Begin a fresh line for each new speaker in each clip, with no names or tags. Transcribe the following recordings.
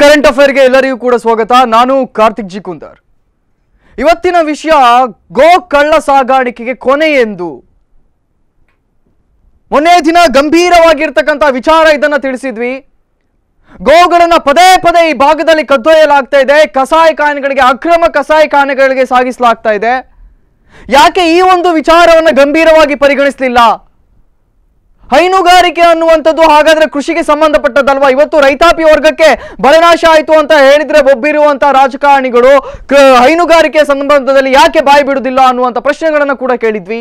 current current ಅಫೇರ್ಗೆ ಎಲ್ಲರಿಗೂ ಕೂಡ ಸ್ವಾಗತ ನಾನು ಕಾರ್ತಿಕ್ ಜಿ ಕುಂದರ್ ಇವತ್ತಿನ ವಿಷಯ ಗೋ ಕಳ್ಳ ಸಾಗಾಣಿಕೆಗೆ ಕೊನೆ ಎಂದು ಮೊನ್ನೆ ದಿನ ಗಂಭೀರವಾಗಿರ್ತಕ್ಕಂಥ ವಿಚಾರ ಇದನ್ನ ತಿಳಿಸಿದ್ವಿ ಗೋಗಳನ್ನ ಪದೇ ಪದೇ ಈ ಭಾಗದಲ್ಲಿ ಕದ್ದೊಯ್ಯಲಾಗ್ತಾ ಇದೆ ಖಾನೆಗಳಿಗೆ ಅಕ್ರಮ ಖಾನೆಗಳಿಗೆ ಸಾಗಿಸಲಾಗ್ತಾ ಇದೆ ಯಾಕೆ ಈ ಒಂದು ವಿಚಾರವನ್ನು ಗಂಭೀರವಾಗಿ ಪರಿಗಣಿಸಲಿಲ್ಲ ಹೈನುಗಾರಿಕೆ ಅನ್ನುವಂಥದ್ದು ಹಾಗಾದ್ರೆ ಕೃಷಿಗೆ ಸಂಬಂಧಪಟ್ಟದ್ದಲ್ವಾ ಇವತ್ತು ರೈತಾಪಿ ವರ್ಗಕ್ಕೆ ಬಲನಾಶ ಆಯಿತು ಅಂತ ಹೇಳಿದ್ರೆ ಒಬ್ಬಿರುವಂತಹ ರಾಜಕಾರಣಿಗಳು ಹೈನುಗಾರಿಕೆ ಸಂಬಂಧದಲ್ಲಿ ಯಾಕೆ ಬಾಯಿ ಬಿಡುವುದಿಲ್ಲ ಅನ್ನುವಂಥ ಪ್ರಶ್ನೆಗಳನ್ನು ಕೂಡ ಕೇಳಿದ್ವಿ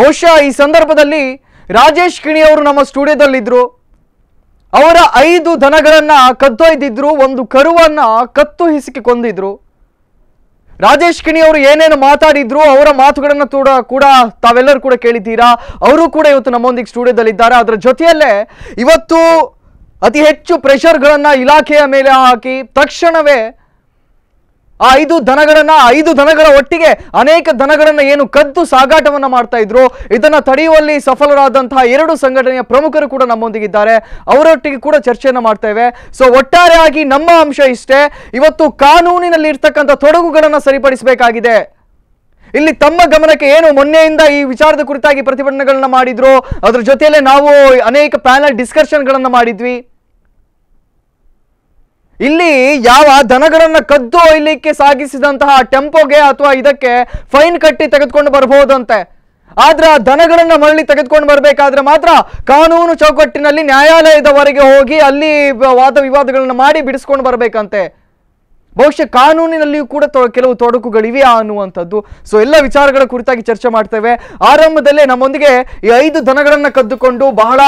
ಬಹುಶಃ ಈ ಸಂದರ್ಭದಲ್ಲಿ ರಾಜೇಶ್ ಕಿಣಿ ಅವರು ನಮ್ಮ ಸ್ಟುಡಿಯೋದಲ್ಲಿದ್ದರು ಅವರ ಐದು ದನಗಳನ್ನ ಕದ್ದೊಯ್ದಿದ್ರು ಒಂದು ಕರುವನ್ನ ಕತ್ತು ಹಿಸುಕಿ ಕೊಂದಿದ್ರು ರಾಜೇಶ್ ಕಿಣಿ ಅವರು ಏನೇನು ಮಾತಾಡಿದ್ರು ಅವರ ಮಾತುಗಳನ್ನು ಕೂಡ ಕೂಡ ತಾವೆಲ್ಲರೂ ಕೂಡ ಕೇಳಿದ್ದೀರಾ ಅವರು ಕೂಡ ಇವತ್ತು ನಮ್ಮೊಂದಿಗೆ ಸ್ಟುಡಿಯೋದಲ್ಲಿದ್ದಾರೆ ಅದರ ಜೊತೆಯಲ್ಲೇ ಇವತ್ತು ಅತಿ ಹೆಚ್ಚು ಪ್ರೆಷರ್ಗಳನ್ನು ಇಲಾಖೆಯ ಮೇಲೆ ಹಾಕಿ ತಕ್ಷಣವೇ ಆ ಐದು ದನಗಳನ್ನ ಐದು ದನಗಳ ಒಟ್ಟಿಗೆ ಅನೇಕ ದನಗಳನ್ನ ಏನು ಕದ್ದು ಸಾಗಾಟವನ್ನ ಮಾಡ್ತಾ ಇದ್ರು ಇದನ್ನ ತಡೆಯುವಲ್ಲಿ ಸಫಲರಾದಂತಹ ಎರಡು ಸಂಘಟನೆಯ ಪ್ರಮುಖರು ಕೂಡ ನಮ್ಮೊಂದಿಗಿದ್ದಾರೆ ಅವರೊಟ್ಟಿಗೆ ಕೂಡ ಚರ್ಚೆಯನ್ನ ಮಾಡ್ತೇವೆ ಸೊ ಒಟ್ಟಾರೆಯಾಗಿ ನಮ್ಮ ಅಂಶ ಇಷ್ಟೇ ಇವತ್ತು ಕಾನೂನಿನಲ್ಲಿ ಇರ್ತಕ್ಕಂಥ ತೊಡಗುಗಳನ್ನ ಸರಿಪಡಿಸಬೇಕಾಗಿದೆ ಇಲ್ಲಿ ತಮ್ಮ ಗಮನಕ್ಕೆ ಏನು ಮೊನ್ನೆಯಿಂದ ಈ ವಿಚಾರದ ಕುರಿತಾಗಿ ಪ್ರತಿಭಟನೆಗಳನ್ನ ಮಾಡಿದ್ರು ಅದ್ರ ಜೊತೆಯಲ್ಲೇ ನಾವು ಅನೇಕ ಪ್ಯಾನಲ್ ಡಿಸ್ಕಷನ್ಗಳನ್ನ ಮಾಡಿದ್ವಿ ಇಲ್ಲಿ ಯಾವ ದನಗಳನ್ನ ಕದ್ದು ಒಯ್ಲಿಕ್ಕೆ ಸಾಗಿಸಿದಂತಹ ಟೆಂಪೋಗೆ ಅಥವಾ ಇದಕ್ಕೆ ಫೈನ್ ಕಟ್ಟಿ ತೆಗೆದುಕೊಂಡು ಬರಬಹುದಂತೆ ಆದ್ರೆ ಆ ದನಗಳನ್ನ ಮರಳಿ ತೆಗೆದುಕೊಂಡು ಬರಬೇಕಾದ್ರೆ ಮಾತ್ರ ಕಾನೂನು ಚೌಕಟ್ಟಿನಲ್ಲಿ ನ್ಯಾಯಾಲಯದವರೆಗೆ ಹೋಗಿ ಅಲ್ಲಿ ವಾದ ವಿವಾದಗಳನ್ನ ಮಾಡಿ ಬಿಡಿಸ್ಕೊಂಡು ಬರಬೇಕಂತೆ ಬಹುಶಃ ಕಾನೂನಿನಲ್ಲಿಯೂ ಕೂಡ ಕೆಲವು ತೊಡಕುಗಳಿವೆ ಅನ್ನುವಂಥದ್ದು ಸೊ ಎಲ್ಲ ವಿಚಾರಗಳ ಕುರಿತಾಗಿ ಚರ್ಚೆ ಮಾಡ್ತೇವೆ ಆರಂಭದಲ್ಲೇ ನಮ್ಮೊಂದಿಗೆ ಈ ಐದು ದನಗಳನ್ನು ಕದ್ದುಕೊಂಡು ಬಹಳ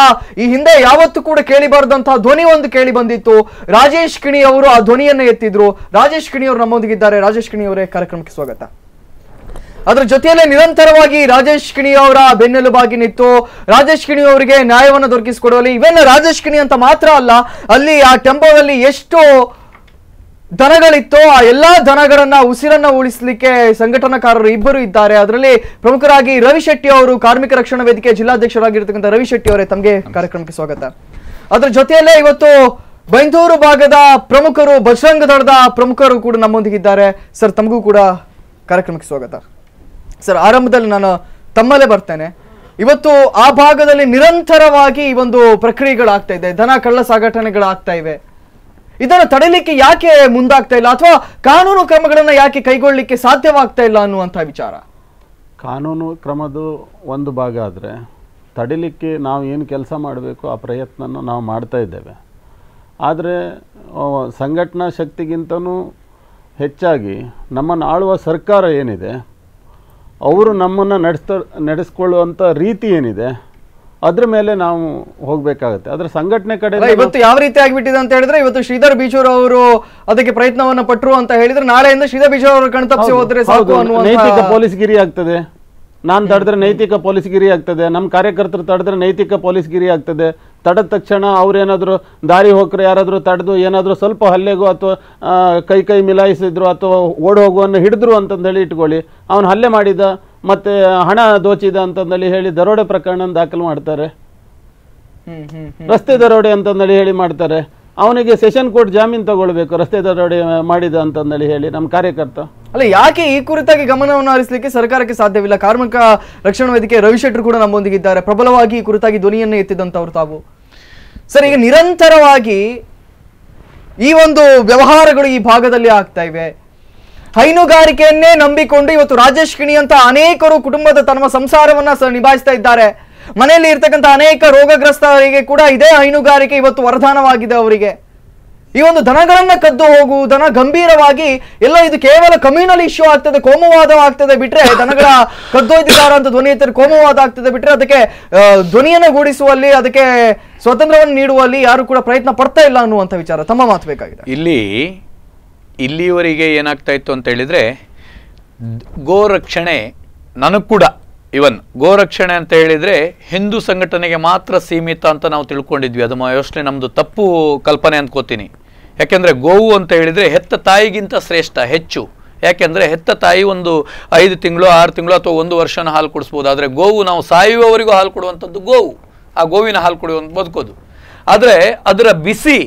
ಈ ಹಿಂದೆ ಯಾವತ್ತೂ ಕೂಡ ಕೇಳಿಬಾರದಂತಹ ಧ್ವನಿ ಒಂದು ಕೇಳಿ ಬಂದಿತ್ತು ರಾಜೇಶ್ ಕಿಣಿ ಅವರು ಆ ಧ್ವನಿಯನ್ನು ಎತ್ತಿದ್ರು ರಾಜೇಶ್ ಕಿಣಿ ಅವರು ನಮ್ಮೊಂದಿಗಿದ್ದಾರೆ ರಾಜೇಶ್ ಕಿಣಿ ಅವರೇ ಕಾರ್ಯಕ್ರಮಕ್ಕೆ ಸ್ವಾಗತ ಅದರ ಜೊತೆಯಲ್ಲೇ ನಿರಂತರವಾಗಿ ರಾಜೇಶ್ ಕಿಣಿ ಅವರ ಬೆನ್ನೆಲುಬಾಗಿ ನಿಂತು ರಾಜೇಶ್ ಕಿಣಿ ಅವರಿಗೆ ನ್ಯಾಯವನ್ನು ದೊರಕಿಸಿಕೊಡುವಲ್ಲಿ ಇವೆಲ್ಲ ರಾಜೇಶ್ ಕಿಣಿ ಅಂತ ಮಾತ್ರ ಅಲ್ಲ ಅಲ್ಲಿ ಆ ಟೆಂಪೋದಲ್ಲಿ ಎಷ್ಟು ದನಗಳಿತ್ತು ಆ ಎಲ್ಲಾ ದನಗಳನ್ನ ಉಸಿರನ್ನ ಉಳಿಸಲಿಕ್ಕೆ ಸಂಘಟನಾಕಾರರು ಇಬ್ಬರು ಇದ್ದಾರೆ ಅದರಲ್ಲಿ ಪ್ರಮುಖರಾಗಿ ರವಿ ಶೆಟ್ಟಿ ಅವರು ಕಾರ್ಮಿಕ ರಕ್ಷಣಾ ವೇದಿಕೆ ಜಿಲ್ಲಾಧ್ಯಕ್ಷರಾಗಿರ್ತಕ್ಕಂಥ ರವಿ ಶೆಟ್ಟಿ ಅವರೇ ತಮಗೆ ಕಾರ್ಯಕ್ರಮಕ್ಕೆ ಸ್ವಾಗತ ಅದರ ಜೊತೆಯಲ್ಲೇ ಇವತ್ತು ಬೈಂದೂರು ಭಾಗದ ಪ್ರಮುಖರು ಬಜರಂಗ ದಳದ ಪ್ರಮುಖರು ಕೂಡ ನಮ್ಮೊಂದಿಗಿದ್ದಾರೆ ಸರ್ ತಮಗೂ ಕೂಡ ಕಾರ್ಯಕ್ರಮಕ್ಕೆ ಸ್ವಾಗತ ಸರ್ ಆರಂಭದಲ್ಲಿ ನಾನು ತಮ್ಮಲ್ಲೇ ಬರ್ತೇನೆ ಇವತ್ತು ಆ ಭಾಗದಲ್ಲಿ ನಿರಂತರವಾಗಿ ಈ ಒಂದು ಪ್ರಕ್ರಿಯೆಗಳಾಗ್ತಾ ಇದೆ ದನ ಕಳ್ಳ ಸಾಗಟನೆಗಳಾಗ್ತಾ ಇವೆ ಇದನ್ನು ತಡೆಯಲಿಕ್ಕೆ ಯಾಕೆ ಮುಂದಾಗ್ತಾ ಇಲ್ಲ ಅಥವಾ ಕಾನೂನು ಕ್ರಮಗಳನ್ನು ಯಾಕೆ ಕೈಗೊಳ್ಳಲಿಕ್ಕೆ ಸಾಧ್ಯವಾಗ್ತಾ ಇಲ್ಲ ಅನ್ನುವಂಥ
ವಿಚಾರ ಕಾನೂನು ಕ್ರಮದ ಒಂದು ಭಾಗ ಆದರೆ ತಡಿಲಿಕ್ಕೆ ನಾವು ಏನು ಕೆಲಸ ಮಾಡಬೇಕು ಆ ಪ್ರಯತ್ನ ನಾವು ಮಾಡ್ತಾ ಇದ್ದೇವೆ ಆದರೆ ಸಂಘಟನಾ ಶಕ್ತಿಗಿಂತನೂ ಹೆಚ್ಚಾಗಿ ನಮ್ಮನ್ನು ಆಳುವ ಸರ್ಕಾರ ಏನಿದೆ ಅವರು ನಮ್ಮನ್ನು ನಡೆಸ್ತ ನಡೆಸ್ಕೊಳ್ಳುವಂಥ ರೀತಿ ಏನಿದೆ ಅದ್ರ ಮೇಲೆ ನಾವು ಹೋಗ್ಬೇಕಾಗುತ್ತೆ ಅದ್ರ ಸಂಘಟನೆ ಕಡೆ ಇವತ್ತು ಯಾವ
ರೀತಿ ಆಗಿಬಿಟ್ಟಿದೆ ಅಂತ ಹೇಳಿದ್ರೆ ಇವತ್ತು ಶ್ರೀಧರ್ ಬೀಚೂರ್ ಅವರು ಅದಕ್ಕೆ ಪ್ರಯತ್ನವನ್ನ ಪಟ್ಟರು ಅಂತ ಹೇಳಿದ್ರೆ ನಾಳೆಯಿಂದ ಶ್ರೀಧರ್ ಬೀಚೂರ್ ಅವರು ಕಣ್ತಪ್ಪಿಸಿ ಹೋದ್ರೆ ನೈತಿಕ
ಪೊಲೀಸ್ ಗಿರಿ ಆಗ್ತದೆ ನಾನು ತಡೆದ್ರೆ ನೈತಿಕ ಪೊಲೀಸ್ ಗಿರಿ ಆಗ್ತದೆ ನಮ್ಮ ಕಾರ್ಯಕರ್ತರು ತಡೆದ್ರೆ ನೈತಿಕ ಪೊಲೀಸ್ ಗಿರಿ ಆಗ್ತದೆ ತಡದ ತಕ್ಷಣ ಅವರೇನಾದರೂ ದಾರಿ ಹೋಗ್ರೆ ಯಾರಾದರೂ ತಡೆದು ಏನಾದರೂ ಸ್ವಲ್ಪ ಹಲ್ಲೆಗೂ ಅಥವಾ ಕೈ ಕೈ ಮಿಲಾಯಿಸಿದ್ರು ಅಥವಾ ಓಡ್ ಹೋಗುವನ್ನು ಹಿಡಿದ್ರು ಅಂತಂದೇಳಿ ಇಟ್ಕೊಳ್ಳಿ ಅವನು ಹಲ್ಲೆ ಮಾಡಿದ ಮತ್ತೆ ಹಣ ದೋಚಿದ ಅಂತಂದಲ್ಲಿ ಹೇಳಿ ದರೋಡೆ ಪ್ರಕರಣ ದಾಖಲು ಮಾಡ್ತಾರೆ ರಸ್ತೆ ದರೋಡೆ ಅಂತಂದಲ್ಲಿ ಹೇಳಿ ಮಾಡ್ತಾರೆ ಅವನಿಗೆ ಸೆಷನ್ ಕೋರ್ಟ್ ಜಾಮೀನು ತಗೊಳ್ಬೇಕು ರಸ್ತೆ ದರೋಡೆ ಮಾಡಿದ ಅಂತಂದಲ್ಲಿ ಹೇಳಿ ನಮ್ಮ ಕಾರ್ಯಕರ್ತ
ಅಲ್ಲ ಯಾಕೆ ಈ ಕುರಿತಾಗಿ ಗಮನವನ್ನು ಹರಿಸಲಿಕ್ಕೆ ಸರ್ಕಾರಕ್ಕೆ ಸಾಧ್ಯವಿಲ್ಲ ಕಾರ್ಮಿಕ ರಕ್ಷಣಾ ವೇದಿಕೆ ರವಿಶೆಟ್ಟರು ಕೂಡ ನಮ್ಮೊಂದಿಗಿದ್ದಾರೆ ಪ್ರಬಲವಾಗಿ ಈ ಕುರಿತಾಗಿ ಧ್ವನಿಯನ್ನು ಎತ್ತಿದಂತವ್ರು ತಾವು ಸರ್ ಈಗ ನಿರಂತರವಾಗಿ ಈ ಒಂದು ವ್ಯವಹಾರಗಳು ಈ ಭಾಗದಲ್ಲಿ ಆಗ್ತಾ ಇವೆ ಹೈನುಗಾರಿಕೆಯನ್ನೇ ನಂಬಿಕೊಂಡು ಇವತ್ತು ರಾಜೇಶ್ ಕಿಣಿ ಅಂತ ಅನೇಕರು ಕುಟುಂಬದ ತಮ್ಮ ಸಂಸಾರವನ್ನ ನಿಭಾಯಿಸ್ತಾ ಇದ್ದಾರೆ ಮನೆಯಲ್ಲಿ ಇರ್ತಕ್ಕಂಥ ಅನೇಕ ರೋಗಗ್ರಸ್ತರಿಗೆ ಕೂಡ ಇದೇ ಹೈನುಗಾರಿಕೆ ಇವತ್ತು ವರದಾನವಾಗಿದೆ ಅವರಿಗೆ ಈ ಒಂದು ದನಗಳನ್ನ ಕದ್ದು ಹೋಗುವುದನ್ನ ಗಂಭೀರವಾಗಿ ಎಲ್ಲ ಇದು ಕೇವಲ ಕಮ್ಯುನಲ್ ಇಶ್ಯೂ ಆಗ್ತದೆ ಕೋಮುವಾದ ಆಗ್ತದೆ ಬಿಟ್ರೆ ದನಗಳ ಕದ್ದೊಯ್ದಿದ್ದಾರೆ ಅಂತ ಧ್ವನಿ ಎತ್ತರೆ ಕೋಮುವಾದ ಆಗ್ತದೆ ಬಿಟ್ರೆ ಅದಕ್ಕೆ ಧ್ವನಿಯನ್ನು ಗೂಡಿಸುವಲ್ಲಿ ಅದಕ್ಕೆ ಸ್ವಾತಂತ್ರ್ಯವನ್ನು ನೀಡುವಲ್ಲಿ ಯಾರು ಕೂಡ ಪ್ರಯತ್ನ ಪಡ್ತಾ ಇಲ್ಲ ಅನ್ನುವಂಥ ವಿಚಾರ ತಮ್ಮ ಮಾತು ಬೇಕಾಗಿದೆ
ಇಲ್ಲಿ ಇಲ್ಲಿಯವರೆಗೆ ಏನಾಗ್ತಾ ಇತ್ತು ಅಂತ ಹೇಳಿದರೆ ಗೋರಕ್ಷಣೆ ನನಗೆ ಕೂಡ ಇವನ್ ಗೋರಕ್ಷಣೆ ಅಂತ ಹೇಳಿದರೆ ಹಿಂದೂ ಸಂಘಟನೆಗೆ ಮಾತ್ರ ಸೀಮಿತ ಅಂತ ನಾವು ತಿಳ್ಕೊಂಡಿದ್ವಿ ಅದು ಯೋಚನೆ ನಮ್ಮದು ತಪ್ಪು ಕಲ್ಪನೆ ಅಂದ್ಕೋತೀನಿ ಯಾಕೆಂದರೆ ಗೋವು ಅಂತ ಹೇಳಿದರೆ ಹೆತ್ತ ತಾಯಿಗಿಂತ ಶ್ರೇಷ್ಠ ಹೆಚ್ಚು ಯಾಕೆಂದರೆ ಹೆತ್ತ ತಾಯಿ ಒಂದು ಐದು ತಿಂಗಳು ಆರು ತಿಂಗಳು ಅಥವಾ ಒಂದು ವರ್ಷನ ಹಾಲು ಕೊಡಿಸ್ಬೋದು ಆದರೆ ಗೋವು ನಾವು ಸಾಯುವವರಿಗೂ ಹಾಲು ಕೊಡುವಂಥದ್ದು ಗೋವು ಆ ಗೋವಿನ ಹಾಲು ಕುಡಿಯುವಂಥ ಬದುಕೋದು ಆದರೆ ಅದರ ಬಿಸಿ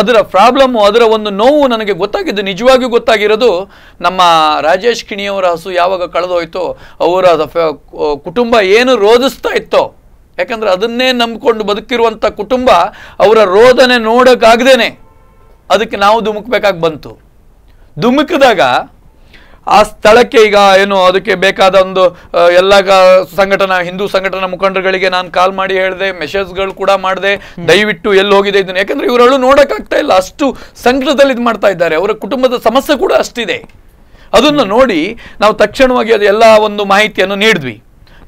ಅದರ ಪ್ರಾಬ್ಲಮ್ಮು ಅದರ ಒಂದು ನೋವು ನನಗೆ ಗೊತ್ತಾಗಿದ್ದು ನಿಜವಾಗಿಯೂ ಗೊತ್ತಾಗಿರೋದು ನಮ್ಮ ರಾಜೇಶ್ ಕಿಣಿಯವರ ಹಸು ಯಾವಾಗ ಕಳೆದೋಯ್ತೋ ಅವರ ಕುಟುಂಬ ಏನು ರೋಧಿಸ್ತಾ ಇತ್ತೋ ಯಾಕಂದರೆ ಅದನ್ನೇ ನಂಬಿಕೊಂಡು ಬದುಕಿರುವಂಥ ಕುಟುಂಬ ಅವರ ರೋದನೆ ನೋಡೋಕ್ಕಾಗ್ದೇನೆ ಅದಕ್ಕೆ ನಾವು ಧುಮುಕ್ಬೇಕಾಗಿ ಬಂತು ಧುಮುಕಿದಾಗ ಆ ಸ್ಥಳಕ್ಕೆ ಈಗ ಏನು ಅದಕ್ಕೆ ಬೇಕಾದ ಒಂದು ಎಲ್ಲ ಸಂಘಟನಾ ಹಿಂದೂ ಸಂಘಟನಾ ಮುಖಂಡರುಗಳಿಗೆ ನಾನು ಕಾಲ್ ಮಾಡಿ ಹೇಳಿದೆ ಮೆಸೇಜ್ಗಳು ಕೂಡ ಮಾಡಿದೆ ದಯವಿಟ್ಟು ಎಲ್ಲಿ ಹೋಗಿದೆ ಇದನ್ನು ಯಾಕಂದ್ರೆ ಇವರಲ್ಲೂ ನೋಡೋಕ್ಕಾಗ್ತಾ ಇಲ್ಲ ಅಷ್ಟು ಸಂಕಟದಲ್ಲಿ ಇದು ಮಾಡ್ತಾ ಇದ್ದಾರೆ ಅವರ ಕುಟುಂಬದ ಸಮಸ್ಯೆ ಕೂಡ ಅಷ್ಟಿದೆ ಅದನ್ನು ನೋಡಿ ನಾವು ತಕ್ಷಣವಾಗಿ ಅದು ಎಲ್ಲ ಒಂದು ಮಾಹಿತಿಯನ್ನು ನೀಡಿದ್ವಿ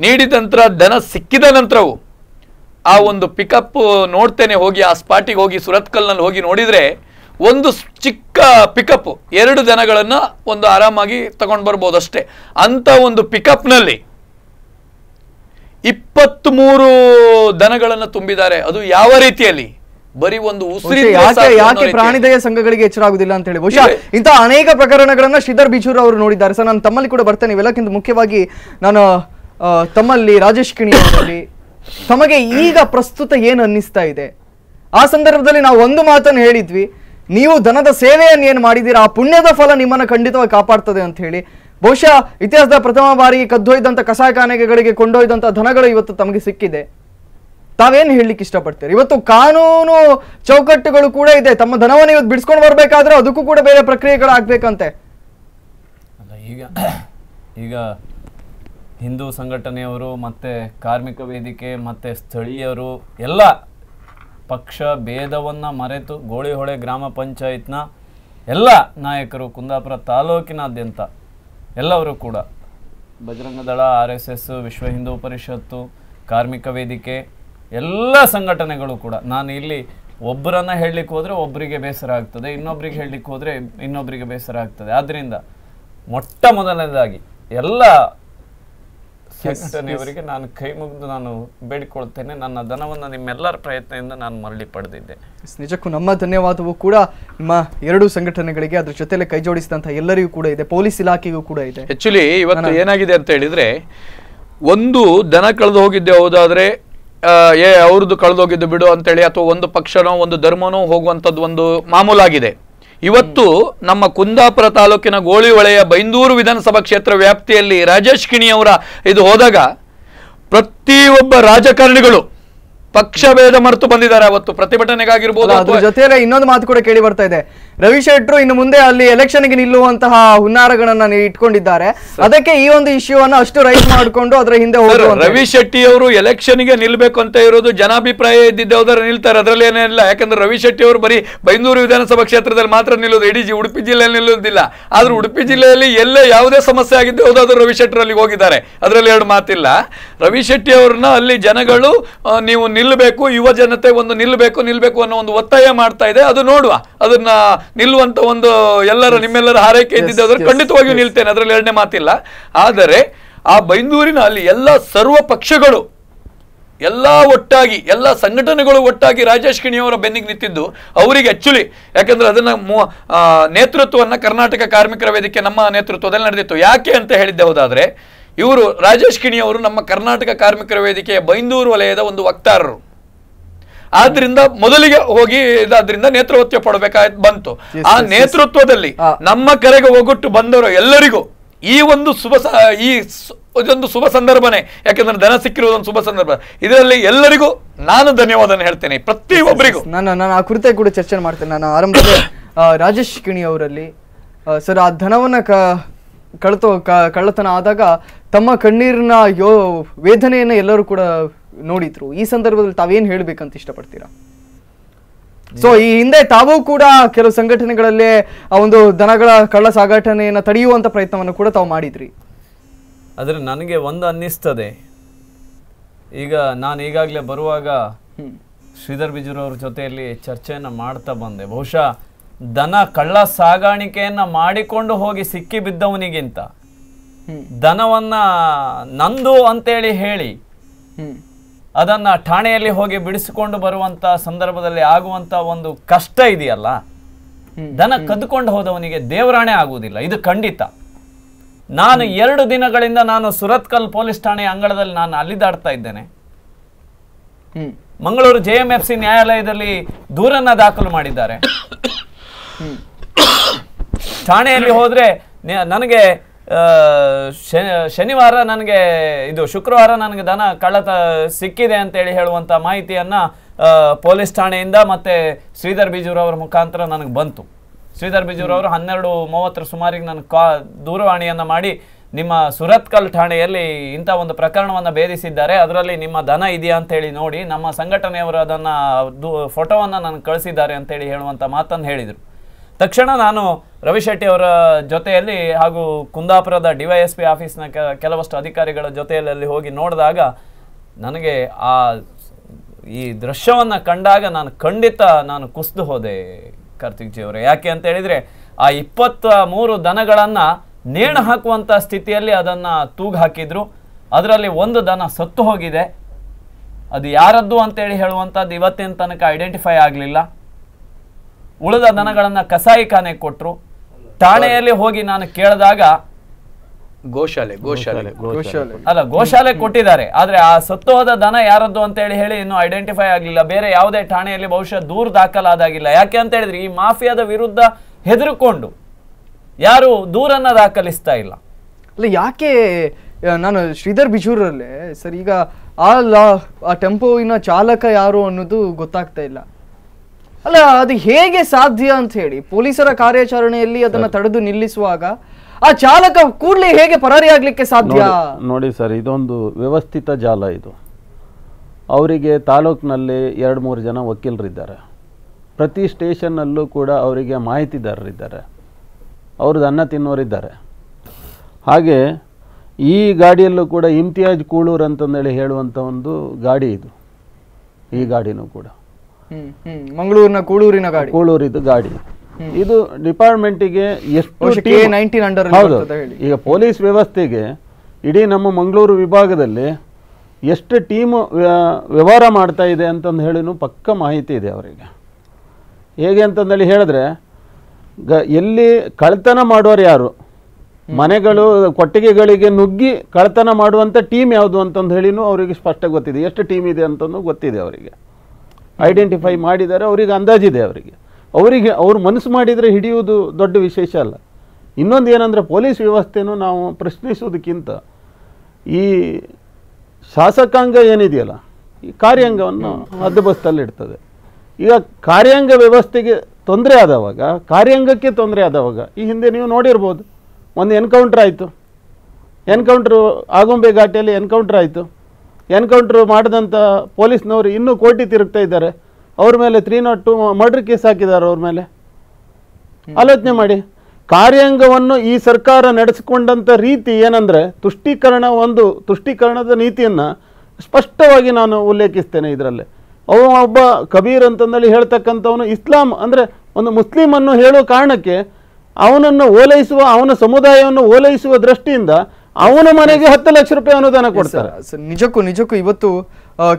ನೀಡಿದ ನಂತರ ದನ ಸಿಕ್ಕಿದ ನಂತರವು ಆ ಒಂದು ಪಿಕಪ್ ನೋಡ್ತೇನೆ ಹೋಗಿ ಆ ಸ್ಪಾಟಿಗೆ ಹೋಗಿ ಸುರತ್ಕಲ್ನಲ್ಲಿ ಹೋಗಿ ನೋಡಿದರೆ ಒಂದು ಚಿಕ್ಕ ಪಿಕಪ್ ಎರಡು ದಿನಗಳನ್ನ ಒಂದು ಆರಾಮಾಗಿ ತಗೊಂಡು ಬರ್ಬೋದು ಅಷ್ಟೇ ಅಂಥ ಒಂದು ಪಿಕಪ್ನಲ್ಲಿ ಇಪ್ಪತ್ತ್ಮೂರು ದನಗಳನ್ನ ತುಂಬಿದ್ದಾರೆ ಅದು ಯಾವ ರೀತಿಯಲ್ಲಿ ಬರೀ ಒಂದು ಉಸಿರಿ ಯಾಕೆ ಪ್ರಾಣಿದಯ
ಸಂಘಗಳಿಗೆ ಎಚ್ಚರಾಗುದಿಲ್ಲ ಅಂತ ಹೇಳಿ ಬಹುಶಃ ಇಂತಹ ಅನೇಕ ಪ್ರಕರಣಗಳನ್ನ ಶ್ರೀಧರ್ ಬಿಜೂರ್ ಅವರು ನೋಡಿದ್ದಾರೆ ಸರ್ ನಾನು ತಮ್ಮಲ್ಲಿ ಕೂಡ ಬರ್ತೇನೆ ಇವೆಲ್ಲಕ್ಕಿಂತ ಮುಖ್ಯವಾಗಿ ನಾನು ತಮ್ಮಲ್ಲಿ ರಾಜೇಶ್ ಕಿಣಿ ತಮಗೆ ಈಗ ಪ್ರಸ್ತುತ ಏನು ಅನ್ನಿಸ್ತಾ ಇದೆ ಆ ಸಂದರ್ಭದಲ್ಲಿ ನಾವು ಒಂದು ಮಾತನ್ನು ಹೇಳಿದ್ವಿ ನೀವು ಧನದ ಸೇವೆಯನ್ನು ಏನು ಮಾಡಿದ್ದೀರಾ ಆ ಪುಣ್ಯದ ಫಲ ನಿಮ್ಮನ್ನು ಖಂಡಿತವಾಗಿ ಕಾಪಾಡ್ತದೆ ಅಂತ ಹೇಳಿ ಬಹುಶಃ ಇತಿಹಾಸದ ಪ್ರಥಮ ಬಾರಿಗೆ ಕದ್ದೊಯ್ದಂಥ ಕಸಾಯಖಾನೆಗಳಿಗೆ ಕೊಂಡೊಯ್ದಂಥ ಧನಗಳು ಇವತ್ತು ತಮಗೆ ಸಿಕ್ಕಿದೆ ತಾವೇನು ಹೇಳಲಿಕ್ಕೆ ಇಷ್ಟಪಡ್ತೀರಿ ಇವತ್ತು ಕಾನೂನು ಚೌಕಟ್ಟುಗಳು ಕೂಡ ಇದೆ ತಮ್ಮ ಧನವನ್ನು ಇವತ್ತು ಬಿಡಿಸ್ಕೊಂಡು ಬರಬೇಕಾದ್ರೆ ಅದಕ್ಕೂ ಕೂಡ ಬೇರೆ ಪ್ರಕ್ರಿಯೆಗಳಾಗಬೇಕಂತೆ
ಈಗ ಈಗ ಹಿಂದೂ ಸಂಘಟನೆಯವರು ಮತ್ತೆ ಕಾರ್ಮಿಕ ವೇದಿಕೆ ಮತ್ತೆ ಸ್ಥಳೀಯರು ಎಲ್ಲ ಪಕ್ಷ ಭೇದವನ್ನು ಮರೆತು ಗೋಳಿಹೊಳೆ ಗ್ರಾಮ ಪಂಚಾಯತ್ನ ಎಲ್ಲ ನಾಯಕರು ಕುಂದಾಪುರ ತಾಲೂಕಿನಾದ್ಯಂತ ಎಲ್ಲರೂ ಕೂಡ ಬಜರಂಗ ದಳ ಆರ್ ಎಸ್ ಎಸ್ ವಿಶ್ವ ಹಿಂದೂ ಪರಿಷತ್ತು ಕಾರ್ಮಿಕ ವೇದಿಕೆ ಎಲ್ಲ ಸಂಘಟನೆಗಳು ಕೂಡ ನಾನು ಇಲ್ಲಿ ಒಬ್ಬರನ್ನು ಹೇಳಲಿಕ್ಕೆ ಹೋದರೆ ಒಬ್ಬರಿಗೆ ಬೇಸರ ಆಗ್ತದೆ ಇನ್ನೊಬ್ಬರಿಗೆ ಹೇಳಲಿಕ್ಕೆ ಹೋದರೆ ಇನ್ನೊಬ್ಬರಿಗೆ ಬೇಸರ ಆಗ್ತದೆ ಆದ್ದರಿಂದ ಮೊಟ್ಟ ಮೊದಲನೇದಾಗಿ ಎಲ್ಲ
ಎಸ್ಸನೆಯವರಿಗೆ
ನಾನು ಕೈ ಮುಗಿದು ನಾನು ಬೇಡಿಕೊಳ್ತೇನೆ ನನ್ನ ಧನವನ್ನು ನಿಮ್ಮೆಲ್ಲರ ಪ್ರಯತ್ನದಿಂದ ನಾನು ಮರಳಿ ಪಡೆದಿದ್ದೆ
ನಿಜಕ್ಕೂ ನಮ್ಮ ಧನ್ಯವಾದವು ಕೂಡ ನಿಮ್ಮ ಎರಡು ಸಂಘಟನೆಗಳಿಗೆ ಅದ್ರ ಜೊತೆಲೆ ಕೈ ಜೋಡಿಸಿದಂತಹ ಎಲ್ಲರಿಗೂ ಕೂಡ ಇದೆ ಪೊಲೀಸ್ ಇಲಾಖೆಗೂ ಕೂಡ ಇದೆ
ಆಕ್ಚುಲಿ ಇವತ್ತು ಏನಾಗಿದೆ ಅಂತ ಹೇಳಿದ್ರೆ ಒಂದು ದನ ಕಳೆದು ಹೋಗಿದ್ದೆ ಹೋದಾದ್ರೆ ಏ ಅವ್ರದ್ದು ಕಳೆದೋಗಿದ್ದು ಬಿಡು ಅಂತೇಳಿ ಅಥವಾ ಒಂದು ಪಕ್ಷನೋ ಒಂದು ಧರ್ಮನೋ ಹೋಗುವಂಥದ್ದು ಒಂದು ಮಾಮೂಲಾಗಿದೆ ಇವತ್ತು ನಮ್ಮ ಕುಂದಾಪುರ ತಾಲೂಕಿನ ಗೋಳಿಹೊಳೆಯ ಬೈಂದೂರು ವಿಧಾನಸಭಾ ಕ್ಷೇತ್ರ ವ್ಯಾಪ್ತಿಯಲ್ಲಿ ರಾಜೇಶ್ ಕಿಣಿಯವರ ಇದು ಹೋದಾಗ ಪ್ರತಿಯೊಬ್ಬ ರಾಜಕಾರಣಿಗಳು ಭೇದ ಮರೆತು ಬಂದಿದ್ದಾರೆ ಅವತ್ತು ಪ್ರತಿಭಟನೆಗಾಗಿರ್ಬೋದು
ಅದ್ರ ಇನ್ನೊಂದು ಮಾತು ಕೂಡ ಕೇಳಿ ಬರ್ತಾ ಇದೆ ರವಿ ಶೆಟ್ಟರು ಇನ್ನು ಮುಂದೆ ಅಲ್ಲಿ ಎಲೆಕ್ಷನ್ ಗೆ ನಿಲ್ಲುವಂತಹ ಹುನ್ನಾರಗಳನ್ನ ಇಟ್ಕೊಂಡಿದ್ದಾರೆ ಅದಕ್ಕೆ ಈ ಒಂದು ಇಶ್ಯೂ ಅಷ್ಟು ರೈಸ್ ಮಾಡಿಕೊಂಡು ಅದರ ಹಿಂದೆ ರವಿ
ಶೆಟ್ಟಿ ಅವರು ಎಲೆಕ್ಷನ್ ಗೆ ನಿಲ್ಬೇಕು ಅಂತ ಇರೋದು ಜನಾಭಿಪ್ರಾಯ ಇದ್ದಿದ್ದೆ ನಿಲ್ತಾರೆ ಅದರಲ್ಲಿ ಏನಿಲ್ಲ ಯಾಕಂದ್ರೆ ರವಿ ಶೆಟ್ಟಿ ಅವರು ಬರೀ ಬೈಂದೂರು ವಿಧಾನಸಭಾ ಕ್ಷೇತ್ರದಲ್ಲಿ ಮಾತ್ರ ನಿಲ್ಲೋದು ಇಡೀ ಉಡುಪಿ ಜಿಲ್ಲೆಯಲ್ಲಿ ನಿಲ್ಲೋದಿಲ್ಲ ಆದ್ರೆ ಉಡುಪಿ ಜಿಲ್ಲೆಯಲ್ಲಿ ಎಲ್ಲೇ ಯಾವುದೇ ಸಮಸ್ಯೆ ಆಗಿದ್ದೆ ಹೋದಾದ್ರೂ ರವಿ ಶೆಟ್ಟರ್ ಅಲ್ಲಿ ಹೋಗಿದ್ದಾರೆ ಅದರಲ್ಲಿ ಎರಡು ಮಾತಿಲ್ಲ ರವಿ ಶೆಟ್ಟಿ ಅವ್ರನ್ನ ಅಲ್ಲಿ ಜನಗಳು ನೀವು ನಿಲ್ ನಿಲ್ಲಬೇಕು ಯುವ ಜನತೆ ಒಂದು ನಿಲ್ಲಬೇಕು ನಿಲ್ಲಬೇಕು ಅನ್ನೋ ಒಂದು ಒತ್ತಾಯ ಮಾಡ್ತಾ ಇದೆ ಅದು ನೋಡುವ ಅದನ್ನ ನಿಲ್ಲುವಂತ ಒಂದು ಎಲ್ಲರ ನಿಮ್ಮೆಲ್ಲರ ಹಾರೈಕೆ ಇದ್ದಿದ್ದು ಅದ್ರಲ್ಲಿ ಖಂಡಿತವಾಗಿಯೂ ನಿಲ್ತೇನೆ ಅದರಲ್ಲಿ ಎರಡನೇ ಮಾತಿಲ್ಲ ಆದರೆ ಆ ಬೈಂದೂರಿನ ಅಲ್ಲಿ ಎಲ್ಲ ಸರ್ವ ಪಕ್ಷಗಳು ಎಲ್ಲ ಒಟ್ಟಾಗಿ ಎಲ್ಲ ಸಂಘಟನೆಗಳು ಒಟ್ಟಾಗಿ ರಾಜೇಶ್ ಕಿಣಿಯವರ ಬೆನ್ನಿಗೆ ನಿಂತಿದ್ದು ಅವರಿಗೆ ಆಕ್ಚುಲಿ ಯಾಕಂದ್ರೆ ಅದನ್ನ ನೇತೃತ್ವವನ್ನ ಕರ್ನಾಟಕ ಕಾರ್ಮಿಕರ ವೇದಿಕೆ ನಮ್ಮ ನೇತೃತ್ವದಲ್ಲಿ ನಡೆದಿತ್ತು ಯಾಕೆ ಅಂತ ಹೇಳಿದ್ದೆ ಹೌದಾದ್ರೆ ಇವರು ರಾಜೇಶ್ ಕಿಣಿಯವರು ನಮ್ಮ ಕರ್ನಾಟಕ ಕಾರ್ಮಿಕರ ವೇದಿಕೆಯ ಬೈಂದೂರು ವಲಯದ ಒಂದು ವಕ್ತಾರರು ಆದ್ರಿಂದ ಮೊದಲಿಗೆ ಹೋಗಿ ಇದಾದ್ರಿಂದ ನೇತೃತ್ವ ಪಡಬೇಕಾಯ್ತು ಬಂತು ಆ ನೇತೃತ್ವದಲ್ಲಿ ನಮ್ಮ ಕರೆಗೆ ಒಗ್ಗಟ್ಟು ಬಂದವರು ಎಲ್ಲರಿಗೂ ಈ ಒಂದು ಶುಭ ಈ ಒಂದು ಶುಭ ಸಂದರ್ಭನೇ ಯಾಕಂದ್ರೆ ದನ ಒಂದು ಶುಭ ಸಂದರ್ಭ ಇದರಲ್ಲಿ ಎಲ್ಲರಿಗೂ ನಾನು ಧನ್ಯವಾದ ಹೇಳ್ತೇನೆ
ಪ್ರತಿಯೊಬ್ಬರಿಗೂ ನಾನು ನಾನು ಆ ಕುರಿತ ಕೂಡ ಚರ್ಚೆ ಮಾಡ್ತೇನೆ ನಾನು ಆರಂಭದಲ್ಲಿ ರಾಜೇಶ್ ಕಿಣಿ ಅವರಲ್ಲಿ ಸರ್ ಆ ಧನವನ್ನ ಕಳತೋ ಕಳ್ಳತನ ಆದಾಗ ತಮ್ಮ ಕಣ್ಣೀರಿನ ಯೋ ವೇದನೆಯನ್ನು ಎಲ್ಲರೂ ಕೂಡ ನೋಡಿದ್ರು ಈ ಸಂದರ್ಭದಲ್ಲಿ ತಾವೇನು ಹೇಳಬೇಕಂತ ಇಷ್ಟಪಡ್ತೀರಾ ಸೊ ಈ ಹಿಂದೆ ತಾವು ಕೂಡ ಕೆಲವು ಸಂಘಟನೆಗಳಲ್ಲೇ ಆ ಒಂದು ದನಗಳ ಕಳ್ಳ ಸಾಗಾಟನೆಯನ್ನು ತಡೆಯುವಂಥ ಪ್ರಯತ್ನವನ್ನು ಕೂಡ ತಾವು ಮಾಡಿದ್ರಿ
ಆದರೆ ನನಗೆ ಒಂದು ಅನ್ನಿಸ್ತದೆ ಈಗ ನಾನು ಈಗಾಗಲೇ ಬರುವಾಗ ಶ್ರೀಧರ್ ಬಿಜುರವ್ರ ಜೊತೆಯಲ್ಲಿ ಚರ್ಚೆಯನ್ನು ಮಾಡ್ತಾ ಬಂದೆ ಬಹುಶಃ ದನ ಕಳ್ಳ ಸಾಗಾಣಿಕೆಯನ್ನು ಮಾಡಿಕೊಂಡು ಹೋಗಿ ಸಿಕ್ಕಿ ಬಿದ್ದವನಿಗಿಂತ ದನವನ್ನ ನಂದು ಅಂತೇಳಿ ಹೇಳಿ ಅದನ್ನ ಠಾಣೆಯಲ್ಲಿ ಹೋಗಿ ಬಿಡಿಸಿಕೊಂಡು ಬರುವಂತ ಸಂದರ್ಭದಲ್ಲಿ ಆಗುವಂತ ಒಂದು ಕಷ್ಟ ಇದೆಯಲ್ಲ ದನ ಕದ್ಕೊಂಡು ಹೋದವನಿಗೆ ದೇವರಾಣೆ ಆಗುವುದಿಲ್ಲ ಇದು ಖಂಡಿತ ನಾನು ಎರಡು ದಿನಗಳಿಂದ ನಾನು ಸುರತ್ಕಲ್ ಪೊಲೀಸ್ ಠಾಣೆ ಅಂಗಳದಲ್ಲಿ ನಾನು ಅಲ್ಲಿದಾಡ್ತಾ ಇದ್ದೇನೆ Mangaluru J M F C ನ್ಯಾಯಾಲಯದಲ್ಲಿ ದೂರನ್ನ ದಾಖಲು ಮಾಡಿದ್ದಾರೆ ಠಾಣೆಯಲ್ಲಿ ಹೋದ್ರೆ ನನಗೆ ಶನಿವಾರ ನನಗೆ ಇದು ಶುಕ್ರವಾರ ನನಗೆ ದನ ಕಳ್ಳತ ಸಿಕ್ಕಿದೆ ಅಂತೇಳಿ ಹೇಳುವಂಥ ಮಾಹಿತಿಯನ್ನು ಪೊಲೀಸ್ ಠಾಣೆಯಿಂದ ಮತ್ತು ಶ್ರೀಧರ್ ಬಿಜೂರವರ ಮುಖಾಂತರ ನನಗೆ ಬಂತು ಶ್ರೀಧರ್ ಬಿಜೂರವರು ಹನ್ನೆರಡು ಮೂವತ್ತರ ಸುಮಾರಿಗೆ ನನ್ನ ಕಾ ದೂರವಾಣಿಯನ್ನು ಮಾಡಿ ನಿಮ್ಮ ಸುರತ್ಕಲ್ ಠಾಣೆಯಲ್ಲಿ ಇಂಥ ಒಂದು ಪ್ರಕರಣವನ್ನು ಭೇದಿಸಿದ್ದಾರೆ ಅದರಲ್ಲಿ ನಿಮ್ಮ ದನ ಇದೆಯಾ ಅಂತೇಳಿ ನೋಡಿ ನಮ್ಮ ಸಂಘಟನೆಯವರು ಅದನ್ನು ಫೋಟೋವನ್ನು ನನಗೆ ಕಳಿಸಿದ್ದಾರೆ ಅಂತೇಳಿ ಹೇಳುವಂಥ ಮಾತನ್ನು ಹೇಳಿದರು ತಕ್ಷಣ ನಾನು ರವಿಶೆಟ್ಟಿ ಅವರ ಜೊತೆಯಲ್ಲಿ ಹಾಗೂ ಕುಂದಾಪುರದ ಡಿ ವೈ ಎಸ್ ಪಿ ಆಫೀಸ್ನ ಕೆಲವಷ್ಟು ಅಧಿಕಾರಿಗಳ ಜೊತೆಯಲ್ಲಿ ಹೋಗಿ ನೋಡಿದಾಗ ನನಗೆ ಆ ಈ ದೃಶ್ಯವನ್ನು ಕಂಡಾಗ ನಾನು ಖಂಡಿತ ನಾನು ಕುಸಿದು ಹೋದೆ ಕಾರ್ತಿಕ್ ಜಿ ಅವರು ಯಾಕೆ ಅಂತ ಹೇಳಿದರೆ ಆ ಇಪ್ಪತ್ತ ಮೂರು ದನಗಳನ್ನು ನೇಣು ಹಾಕುವಂಥ ಸ್ಥಿತಿಯಲ್ಲಿ ಅದನ್ನು ತೂಗು ಹಾಕಿದ್ರು ಅದರಲ್ಲಿ ಒಂದು ದನ ಸತ್ತು ಹೋಗಿದೆ ಅದು ಯಾರದ್ದು ಅಂತೇಳಿ ಹೇಳುವಂಥದ್ದು ಇವತ್ತಿನ ತನಕ ಐಡೆಂಟಿಫೈ ಆಗಲಿಲ್ಲ ಉಳಿದ ದನಗಳನ್ನು ಕಸಾಯಿಖಾನೆ ಕೊಟ್ಟರು ಠಾಣೆಯಲ್ಲಿ ಹೋಗಿ ನಾನು ಕೇಳಿದಾಗ
ಗೋಶಾಲೆ ಗೋಶಾಲೆ ಗೋಶಾಲೆ
ಅಲ್ಲ ಗೋಶಾಲೆ ಕೊಟ್ಟಿದ್ದಾರೆ ಆದ್ರೆ ಆ ಸತ್ತು ಹೋದ ದನ ಯಾರದ್ದು ಅಂತ ಹೇಳಿ ಹೇಳಿ ಇನ್ನು ಐಡೆಂಟಿಫೈ ಆಗಲಿಲ್ಲ ಬೇರೆ ಯಾವುದೇ ಠಾಣೆಯಲ್ಲಿ ಬಹುಶಃ ದೂರು ದಾಖಲಾದಾಗಿಲ್ಲ ಯಾಕೆ ಅಂತ ಹೇಳಿದ್ರೆ ಈ ಮಾಫಿಯಾದ ವಿರುದ್ಧ ಹೆದರ್ಕೊಂಡು ಯಾರು ದೂರನ್ನ ದಾಖಲಿಸ್ತಾ ಇಲ್ಲ
ಅಲ್ಲ ಯಾಕೆ ನಾನು ಶ್ರೀಧರ್ ಬಿಜೂರಲ್ಲೇ ಸರ್ ಈಗ ಆ ಲಾ ಆ ಟೆಂಪೋವಿನ ಚಾಲಕ ಯಾರು ಅನ್ನೋದು ಗೊತ್ತಾಗ್ತಾ ಇಲ್ಲ ಅಲ್ಲ ಅದು ಹೇಗೆ ಸಾಧ್ಯ ಅಂತ ಹೇಳಿ ಪೊಲೀಸರ ಕಾರ್ಯಾಚರಣೆಯಲ್ಲಿ ಅದನ್ನ ತಡೆದು ನಿಲ್ಲಿಸುವಾಗ ಆ ಚಾಲಕ ಕೂಡಲೇ ಹೇಗೆ ಪರಾರಿ ಆಗ್ಲಿಕ್ಕೆ ಸಾಧ್ಯ
ನೋಡಿ ಸರ್ ಇದೊಂದು ವ್ಯವಸ್ಥಿತ ಜಾಲ ಇದು ಅವರಿಗೆ ತಾಲೂಕಿನಲ್ಲಿ ಎರಡು ಮೂರು ಜನ ವಕೀಲರಿದ್ದಾರೆ ಪ್ರತಿ ಸ್ಟೇಷನ್ನಲ್ಲೂ ಕೂಡ ಅವರಿಗೆ ಮಾಹಿತಿದಾರರಿದ್ದಾರೆ ಅವ್ರದ್ದು ಅನ್ನ ತಿನ್ನೋರಿದ್ದಾರೆ ಹಾಗೆ ಈ ಗಾಡಿಯಲ್ಲೂ ಕೂಡ ಇಮ್ತಿಯಾಜ್ ಕೂಳೂರ್ ಅಂತಂದೇಳಿ ಹೇಳುವಂಥ ಒಂದು ಗಾಡಿ ಇದು ಈ ಗಾಡಿನೂ ಕೂಡ ಮಂಗಳೂರಿನ ಕೂಳೂರಿನ ಗಾಡಿ ಕೂಳೂರಿದು ಗಾಡಿ ಇದು ಡಿಪಾರ್ಟ್ಮೆಂಟಿಗೆ ಎಷ್ಟು ಅಂಡರ್ ಹೌದು ಈಗ ಪೊಲೀಸ್ ವ್ಯವಸ್ಥೆಗೆ ಇಡೀ ನಮ್ಮ ಮಂಗಳೂರು ವಿಭಾಗದಲ್ಲಿ ಎಷ್ಟು ಟೀಮ್ ವ್ಯವಹಾರ ಮಾಡ್ತಾ ಇದೆ ಅಂತಂದು ಹೇಳಿನೂ ಪಕ್ಕ ಮಾಹಿತಿ ಇದೆ ಅವರಿಗೆ ಹೇಗೆ ಅಂತಂದೇಳಿ ಹೇಳಿದ್ರೆ ಗ ಎಲ್ಲಿ ಕಳ್ತನ ಮಾಡೋರು ಯಾರು ಮನೆಗಳು ಕೊಟ್ಟಿಗೆಗಳಿಗೆ ನುಗ್ಗಿ ಕಳ್ತನ ಮಾಡುವಂಥ ಟೀಮ್ ಯಾವುದು ಅಂತಂದು ಹೇಳಿನೂ ಅವರಿಗೆ ಸ್ಪಷ್ಟ ಗೊತ್ತಿದೆ ಎಷ್ಟು ಟೀಮ್ ಇದೆ ಅಂತಂದು ಗೊತ್ತಿದೆ ಅವರಿಗೆ ಐಡೆಂಟಿಫೈ ಮಾಡಿದ್ದಾರೆ ಅವರಿಗೆ ಅಂದಾಜಿದೆ ಅವರಿಗೆ ಅವರಿಗೆ ಅವ್ರು ಮನಸ್ಸು ಮಾಡಿದರೆ ಹಿಡಿಯುವುದು ದೊಡ್ಡ ವಿಶೇಷ ಅಲ್ಲ ಇನ್ನೊಂದು ಏನಂದರೆ ಪೊಲೀಸ್ ವ್ಯವಸ್ಥೆಯನ್ನು ನಾವು ಪ್ರಶ್ನಿಸುವುದಕ್ಕಿಂತ ಈ ಶಾಸಕಾಂಗ ಏನಿದೆಯಲ್ಲ ಈ ಕಾರ್ಯಾಂಗವನ್ನು ಹದ್ದುಬಸ್ತಲ್ಲಿಡ್ತದೆ ಈಗ ಕಾರ್ಯಾಂಗ ವ್ಯವಸ್ಥೆಗೆ ತೊಂದರೆ ಆದವಾಗ ಕಾರ್ಯಾಂಗಕ್ಕೆ ತೊಂದರೆ ಆದವಾಗ ಈ ಹಿಂದೆ ನೀವು ನೋಡಿರ್ಬೋದು ಒಂದು ಎನ್ಕೌಂಟ್ರ್ ಆಯಿತು ಎನ್ಕೌಂಟ್ರು ಆಗುಂಬೆ ಘಾಟಿಯಲ್ಲಿ ಎನ್ಕೌಂಟ್ರ್ ಆಯಿತು ಎನ್ಕೌಂಟ್ರ್ ಮಾಡಿದಂಥ ಪೊಲೀಸ್ನವರು ಇನ್ನೂ ಕೋಟಿ ತಿರುಗ್ತಾ ಇದ್ದಾರೆ ಅವ್ರ ಮೇಲೆ three not two murder case ಹಾಕಿದ್ದಾರೆ ಅವ್ರ ಮೇಲೆ ಆಲೋಚನೆ ಮಾಡಿ ಕಾರ್ಯಾಂಗವನ್ನು ಈ ಸರ್ಕಾರ ನಡೆಸಿಕೊಂಡಂಥ ರೀತಿ ಏನಂದರೆ ತುಷ್ಟೀಕರಣ ಒಂದು ತುಷ್ಟೀಕರಣದ ನೀತಿಯನ್ನು ಸ್ಪಷ್ಟವಾಗಿ ನಾನು ಉಲ್ಲೇಖಿಸ್ತೇನೆ ಇದರಲ್ಲಿ ಅವ ಒಬ್ಬ ಕಬೀರ್ ಅಂತಂದೇಳಿ ಹೇಳ್ತಕ್ಕಂಥವನು ಇಸ್ಲಾಂ ಅಂದರೆ ಒಂದು ಮುಸ್ಲಿಮನ್ನು ಹೇಳೋ ಕಾರಣಕ್ಕೆ ಅವನನ್ನು ಓಲೈಸುವ ಅವನ ಸಮುದಾಯವನ್ನು ಓಲೈಸುವ ದೃಷ್ಟಿಯಿಂದ ಅವನ ಮನೆಗೆ ಹತ್ತು ಲಕ್ಷ ರೂಪಾಯಿ ಅನುದಾನ ಕೊಡ್ತಾರೆ ನಿಜಕ್ಕೂ ನಿಜಕ್ಕೂ ಇವತ್ತು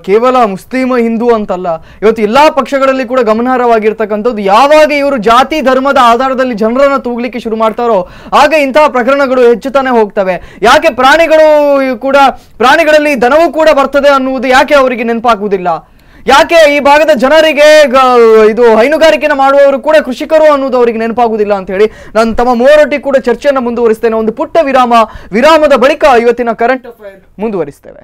ಕೇವಲ ಮುಸ್ಲಿಮ
ಹಿಂದೂ ಅಂತಲ್ಲ ಇವತ್ತು ಎಲ್ಲಾ ಪಕ್ಷಗಳಲ್ಲಿ ಕೂಡ ಗಮನಾರ್ಹವಾಗಿರ್ತಕ್ಕಂಥದ್ದು ಯಾವಾಗ ಇವರು ಜಾತಿ ಧರ್ಮದ ಆಧಾರದಲ್ಲಿ ಜನರನ್ನ ತೂಗ್ಲಿಕ್ಕೆ ಶುರು ಮಾಡ್ತಾರೋ ಆಗ ಇಂತಹ ಪ್ರಕರಣಗಳು ಹೆಚ್ಚುತ್ತಾನೆ ಹೋಗ್ತವೆ ಯಾಕೆ ಪ್ರಾಣಿಗಳು ಕೂಡ ಪ್ರಾಣಿಗಳಲ್ಲಿ ದನವೂ ಕೂಡ ಬರ್ತದೆ ಅನ್ನುವುದು ಯಾಕೆ ಅವರಿಗೆ ನೆನಪಾಗುವುದಿಲ್ಲ ಯಾಕೆ ಈ ಭಾಗದ ಜನರಿಗೆ ಇದು ಹೈನುಗಾರಿಕೆನ ಮಾಡುವವರು ಕೂಡ ಕೃಷಿಕರು ಅನ್ನೋದು ಅವರಿಗೆ ನೆನಪಾಗುವುದಿಲ್ಲ ಅಂತ ಹೇಳಿ ನಾನು ತಮ್ಮ ಮೂವರೊಟ್ಟಿ ಕೂಡ ಚರ್ಚೆಯನ್ನು ಮುಂದುವರಿಸ್ತೇನೆ ಒಂದು ಪುಟ್ಟ ವಿರಾಮ ವಿರಾಮದ ಬಳಿಕ ಇವತ್ತಿನ ಕರೆಂಟ್ ಅಫೇರ್ ಮುಂದುವರಿಸ್ತೇವೆ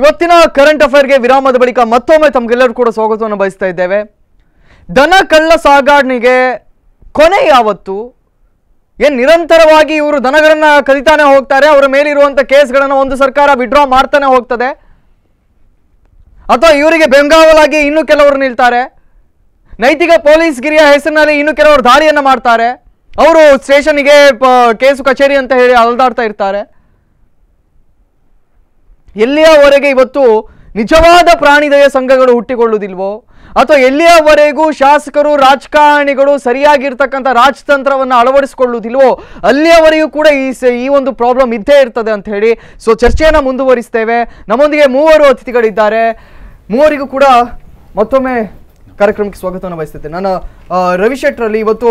ಇವತ್ತಿನ ಕರೆಂಟ್ ಅಫೇರ್ಗೆ ವಿರಾಮದ ಬಳಿಕ ಮತ್ತೊಮ್ಮೆ ತಮಗೆಲ್ಲರೂ ಕೂಡ ಸ್ವಾಗತವನ್ನು ಬಯಸ್ತಾ ಇದ್ದೇವೆ ದನ ಕಳ್ಳ ಸಾಗಾಣಿಗೆ ಕೊನೆ ಯಾವತ್ತು ಏನು ನಿರಂತರವಾಗಿ ಇವರು ದನಗಳನ್ನು ಕದಿತಾನೆ ಹೋಗ್ತಾರೆ ಅವರ ಮೇಲಿರುವಂಥ ಕೇಸ್ಗಳನ್ನು ಒಂದು ಸರ್ಕಾರ ವಿಡ್ರಾ ಮಾಡ್ತಾನೆ ಹೋಗ್ತದೆ ಅಥವಾ ಇವರಿಗೆ ಬೆಂಗಾವಲಾಗಿ ಇನ್ನೂ ಕೆಲವರು ನಿಲ್ತಾರೆ ನೈತಿಕ ಪೊಲೀಸ್ ಗಿರಿಯ ಹೆಸರಿನಲ್ಲಿ ಇನ್ನು ಕೆಲವರು ದಾಳಿಯನ್ನು ಮಾಡ್ತಾರೆ ಅವರು ಸ್ಟೇಷನ್ಗೆ ಕೇಸು ಕಚೇರಿ ಅಂತ ಹೇಳಿ ಅಲ್ದಾಡ್ತಾ ಇರ್ತಾರೆ ಎಲ್ಲಿಯವರೆಗೆ ಇವತ್ತು ನಿಜವಾದ ಪ್ರಾಣಿದಯ ಸಂಘಗಳು ಹುಟ್ಟಿಕೊಳ್ಳುವುದಿಲ್ವೋ ಅಥವಾ ಎಲ್ಲಿಯವರೆಗೂ ಶಾಸಕರು ರಾಜಕಾರಣಿಗಳು ಸರಿಯಾಗಿರ್ತಕ್ಕಂಥ ರಾಜತಂತ್ರವನ್ನು ಅಳವಡಿಸಿಕೊಳ್ಳುವುದಿಲ್ವೋ ಅಲ್ಲಿಯವರೆಗೂ ಕೂಡ ಈ ಈ ಒಂದು ಪ್ರಾಬ್ಲಮ್ ಇದ್ದೇ ಇರ್ತದೆ ಅಂತ ಹೇಳಿ ಸೊ ಚರ್ಚೆಯನ್ನು ಮುಂದುವರಿಸ್ತೇವೆ ನಮ್ಮೊಂದಿಗೆ ಮೂವರು ಅತಿಥಿಗಳಿದ್ದಾರೆ ಮೂವರಿಗೂ ಕೂಡ ಮತ್ತೊಮ್ಮೆ ಕಾರ್ಯಕ್ರಮಕ್ಕೆ ಸ್ವಾಗತವನ್ನು ಬಯಸ್ತೇನೆ ನಾನು ರವಿ ಇವತ್ತು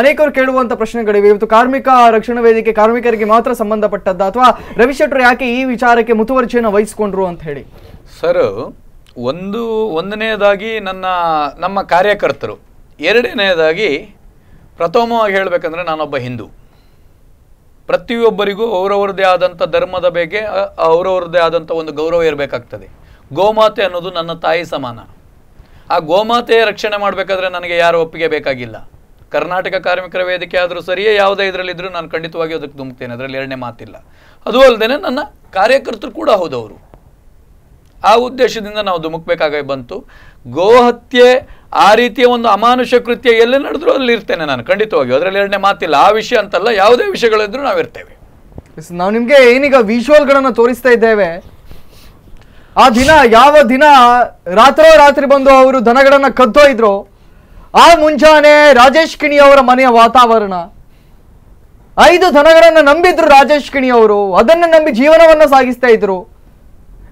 ಅನೇಕರು ಕೇಳುವಂಥ ಪ್ರಶ್ನೆಗಳಿವೆ ಇವತ್ತು ಕಾರ್ಮಿಕ ರಕ್ಷಣಾ ವೇದಿಕೆ ಕಾರ್ಮಿಕರಿಗೆ ಮಾತ್ರ ಸಂಬಂಧಪಟ್ಟದ್ದ ಅಥವಾ ರವಿ ಯಾಕೆ ಈ ವಿಚಾರಕ್ಕೆ ಮುತುವರ್ಜೆಯನ್ನು ವಹಿಸಿಕೊಂಡ್ರು ಅಂತ
ಹೇಳಿ ಸರ್ ಒಂದು ಒಂದನೆಯದಾಗಿ ನನ್ನ ನಮ್ಮ ಕಾರ್ಯಕರ್ತರು ಎರಡನೆಯದಾಗಿ ಪ್ರಥಮವಾಗಿ ಹೇಳಬೇಕಂದ್ರೆ ನಾನೊಬ್ಬ ಹಿಂದೂ ಪ್ರತಿಯೊಬ್ಬರಿಗೂ ಅವರವರದೇ ಆದಂಥ ಧರ್ಮದ ಬಗ್ಗೆ ಅವರವರದೇ ಆದಂಥ ಒಂದು ಗೌರವ ಇರಬೇಕಾಗ್ತದೆ ಗೋಮಾತೆ ಅನ್ನೋದು ನನ್ನ ತಾಯಿ ಸಮಾನ ಆ ಗೋಮಾತೆಯ ರಕ್ಷಣೆ ಮಾಡಬೇಕಾದ್ರೆ ನನಗೆ ಯಾರು ಒಪ್ಪಿಗೆ ಬೇಕಾಗಿಲ್ಲ ಕರ್ನಾಟಕ ಕಾರ್ಮಿಕರ ವೇದಿಕೆ ಆದರೂ ಸರಿಯೇ ಯಾವುದೇ ಇದರಲ್ಲಿದ್ದರೂ ನಾನು ಖಂಡಿತವಾಗಿ ಅದಕ್ಕೆ ಧುಮುಕ್ತೇನೆ ಅದರಲ್ಲಿ ಎರಡನೇ ಮಾತಿಲ್ಲ ಅದು ಅಲ್ಲದೆ ನನ್ನ ಕಾರ್ಯಕರ್ತರು ಕೂಡ ಹೌದವರು ಆ ಉದ್ದೇಶದಿಂದ ನಾವು ಧುಮುಕ್ಬೇಕಾಗಿ ಬಂತು ಗೋಹತ್ಯೆ ಆ ರೀತಿಯ ಒಂದು ಅಮಾನುಷ ಕೃತ್ಯ ಎಲ್ಲಿ ನಡೆದ್ರೂ ಅಲ್ಲಿ ಇರ್ತೇನೆ ನಾನು ಖಂಡಿತವಾಗಿ ಅದರಲ್ಲಿ ಎರಡನೇ ಮಾತಿಲ್ಲ ಆ ವಿಷಯ ಅಂತಲ್ಲ ಯಾವುದೇ ವಿಷಯಗಳಿದ್ರೂ ನಾವಿರ್ತೇವೆ
ನಾವು ನಿಮಗೆ ಏನೀಗ ವಿಷುವಲ್ಗಳನ್ನು ತೋರಿಸ್ತಾ ಇದ್ದೇವೆ ಆ ದಿನ ಯಾವ ದಿನ ರಾತ್ರೋ ರಾತ್ರಿ ಬಂದು ಅವರು ದನಗಳನ್ನ ಕದ್ದೊಯ್ದ್ರು ಆ ಮುಂಜಾನೆ ರಾಜೇಶ್ ಕಿಣಿ ಅವರ ಮನೆಯ ವಾತಾವರಣ ಐದು ದನಗಳನ್ನ ನಂಬಿದ್ರು ರಾಜೇಶ್ ಕಿಣಿ ಅವರು ಅದನ್ನ ನಂಬಿ ಜೀವನವನ್ನ ಸಾಗಿಸ್ತಾ ಇದ್ರು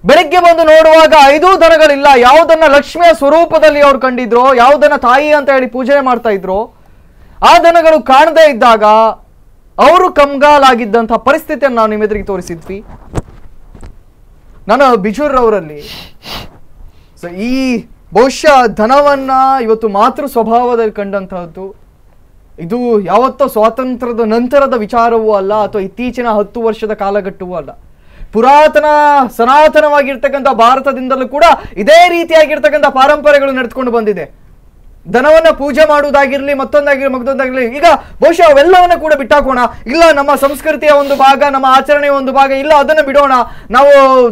ಬೆಳಗ್ಗೆ ಬಂದು ನೋಡುವಾಗ ಐದೂ ದನಗಳಿಲ್ಲ ಯಾವುದನ್ನ ಲಕ್ಷ್ಮಿಯ ಸ್ವರೂಪದಲ್ಲಿ ಅವ್ರು ಕಂಡಿದ್ರು ಯಾವುದನ್ನ ತಾಯಿ ಅಂತ ಹೇಳಿ ಪೂಜೆ ಮಾಡ್ತಾ ಇದ್ರು ಆ ದನಗಳು ಕಾಣದೇ ಇದ್ದಾಗ ಅವರು ಕಂಗಾಲಾಗಿದ್ದಂಥ ಪರಿಸ್ಥಿತಿಯನ್ನು ನಾವು ನಿಮ್ಮೆದುರಿಗೆ ತೋರಿಸಿದ್ವಿ ನಾನು ಬಿಜೂರ್ರವರಲ್ಲಿ ಸೊ ಈ ಬಹುಶಃ ಧನವನ್ನ ಇವತ್ತು ಮಾತೃ ಸ್ವಭಾವದಲ್ಲಿ ಕಂಡಂತಹದ್ದು ಇದು ಯಾವತ್ತೋ ಸ್ವಾತಂತ್ರ್ಯದ ನಂತರದ ವಿಚಾರವೂ ಅಲ್ಲ ಅಥವಾ ಇತ್ತೀಚಿನ ಹತ್ತು ವರ್ಷದ ಕಾಲಘಟ್ಟವೂ ಅಲ್ಲ ಪುರಾತನ ಸನಾತನವಾಗಿರ್ತಕ್ಕಂಥ ಭಾರತದಿಂದಲೂ ಕೂಡ ಇದೇ ರೀತಿಯಾಗಿರ್ತಕ್ಕಂಥ ಪಾರಂಪರೆಗಳು ನಡೆದುಕೊಂಡು ಬಂದಿದೆ ಧನವನ್ನು ಪೂಜೆ ಮಾಡುವುದಾಗಿರಲಿ ಮತ್ತೊಂದಾಗಿರಲಿ ಮಗದೊಂದಾಗಿರಲಿ ಈಗ ಬಹುಶಃ ಅವೆಲ್ಲವನ್ನ ಕೂಡ ಬಿಟ್ಟಾಕೋಣ ಇಲ್ಲ ನಮ್ಮ ಸಂಸ್ಕೃತಿಯ ಒಂದು ಭಾಗ ನಮ್ಮ ಆಚರಣೆಯ ಒಂದು ಭಾಗ ಇಲ್ಲ ಅದನ್ನು ಬಿಡೋಣ ನಾವು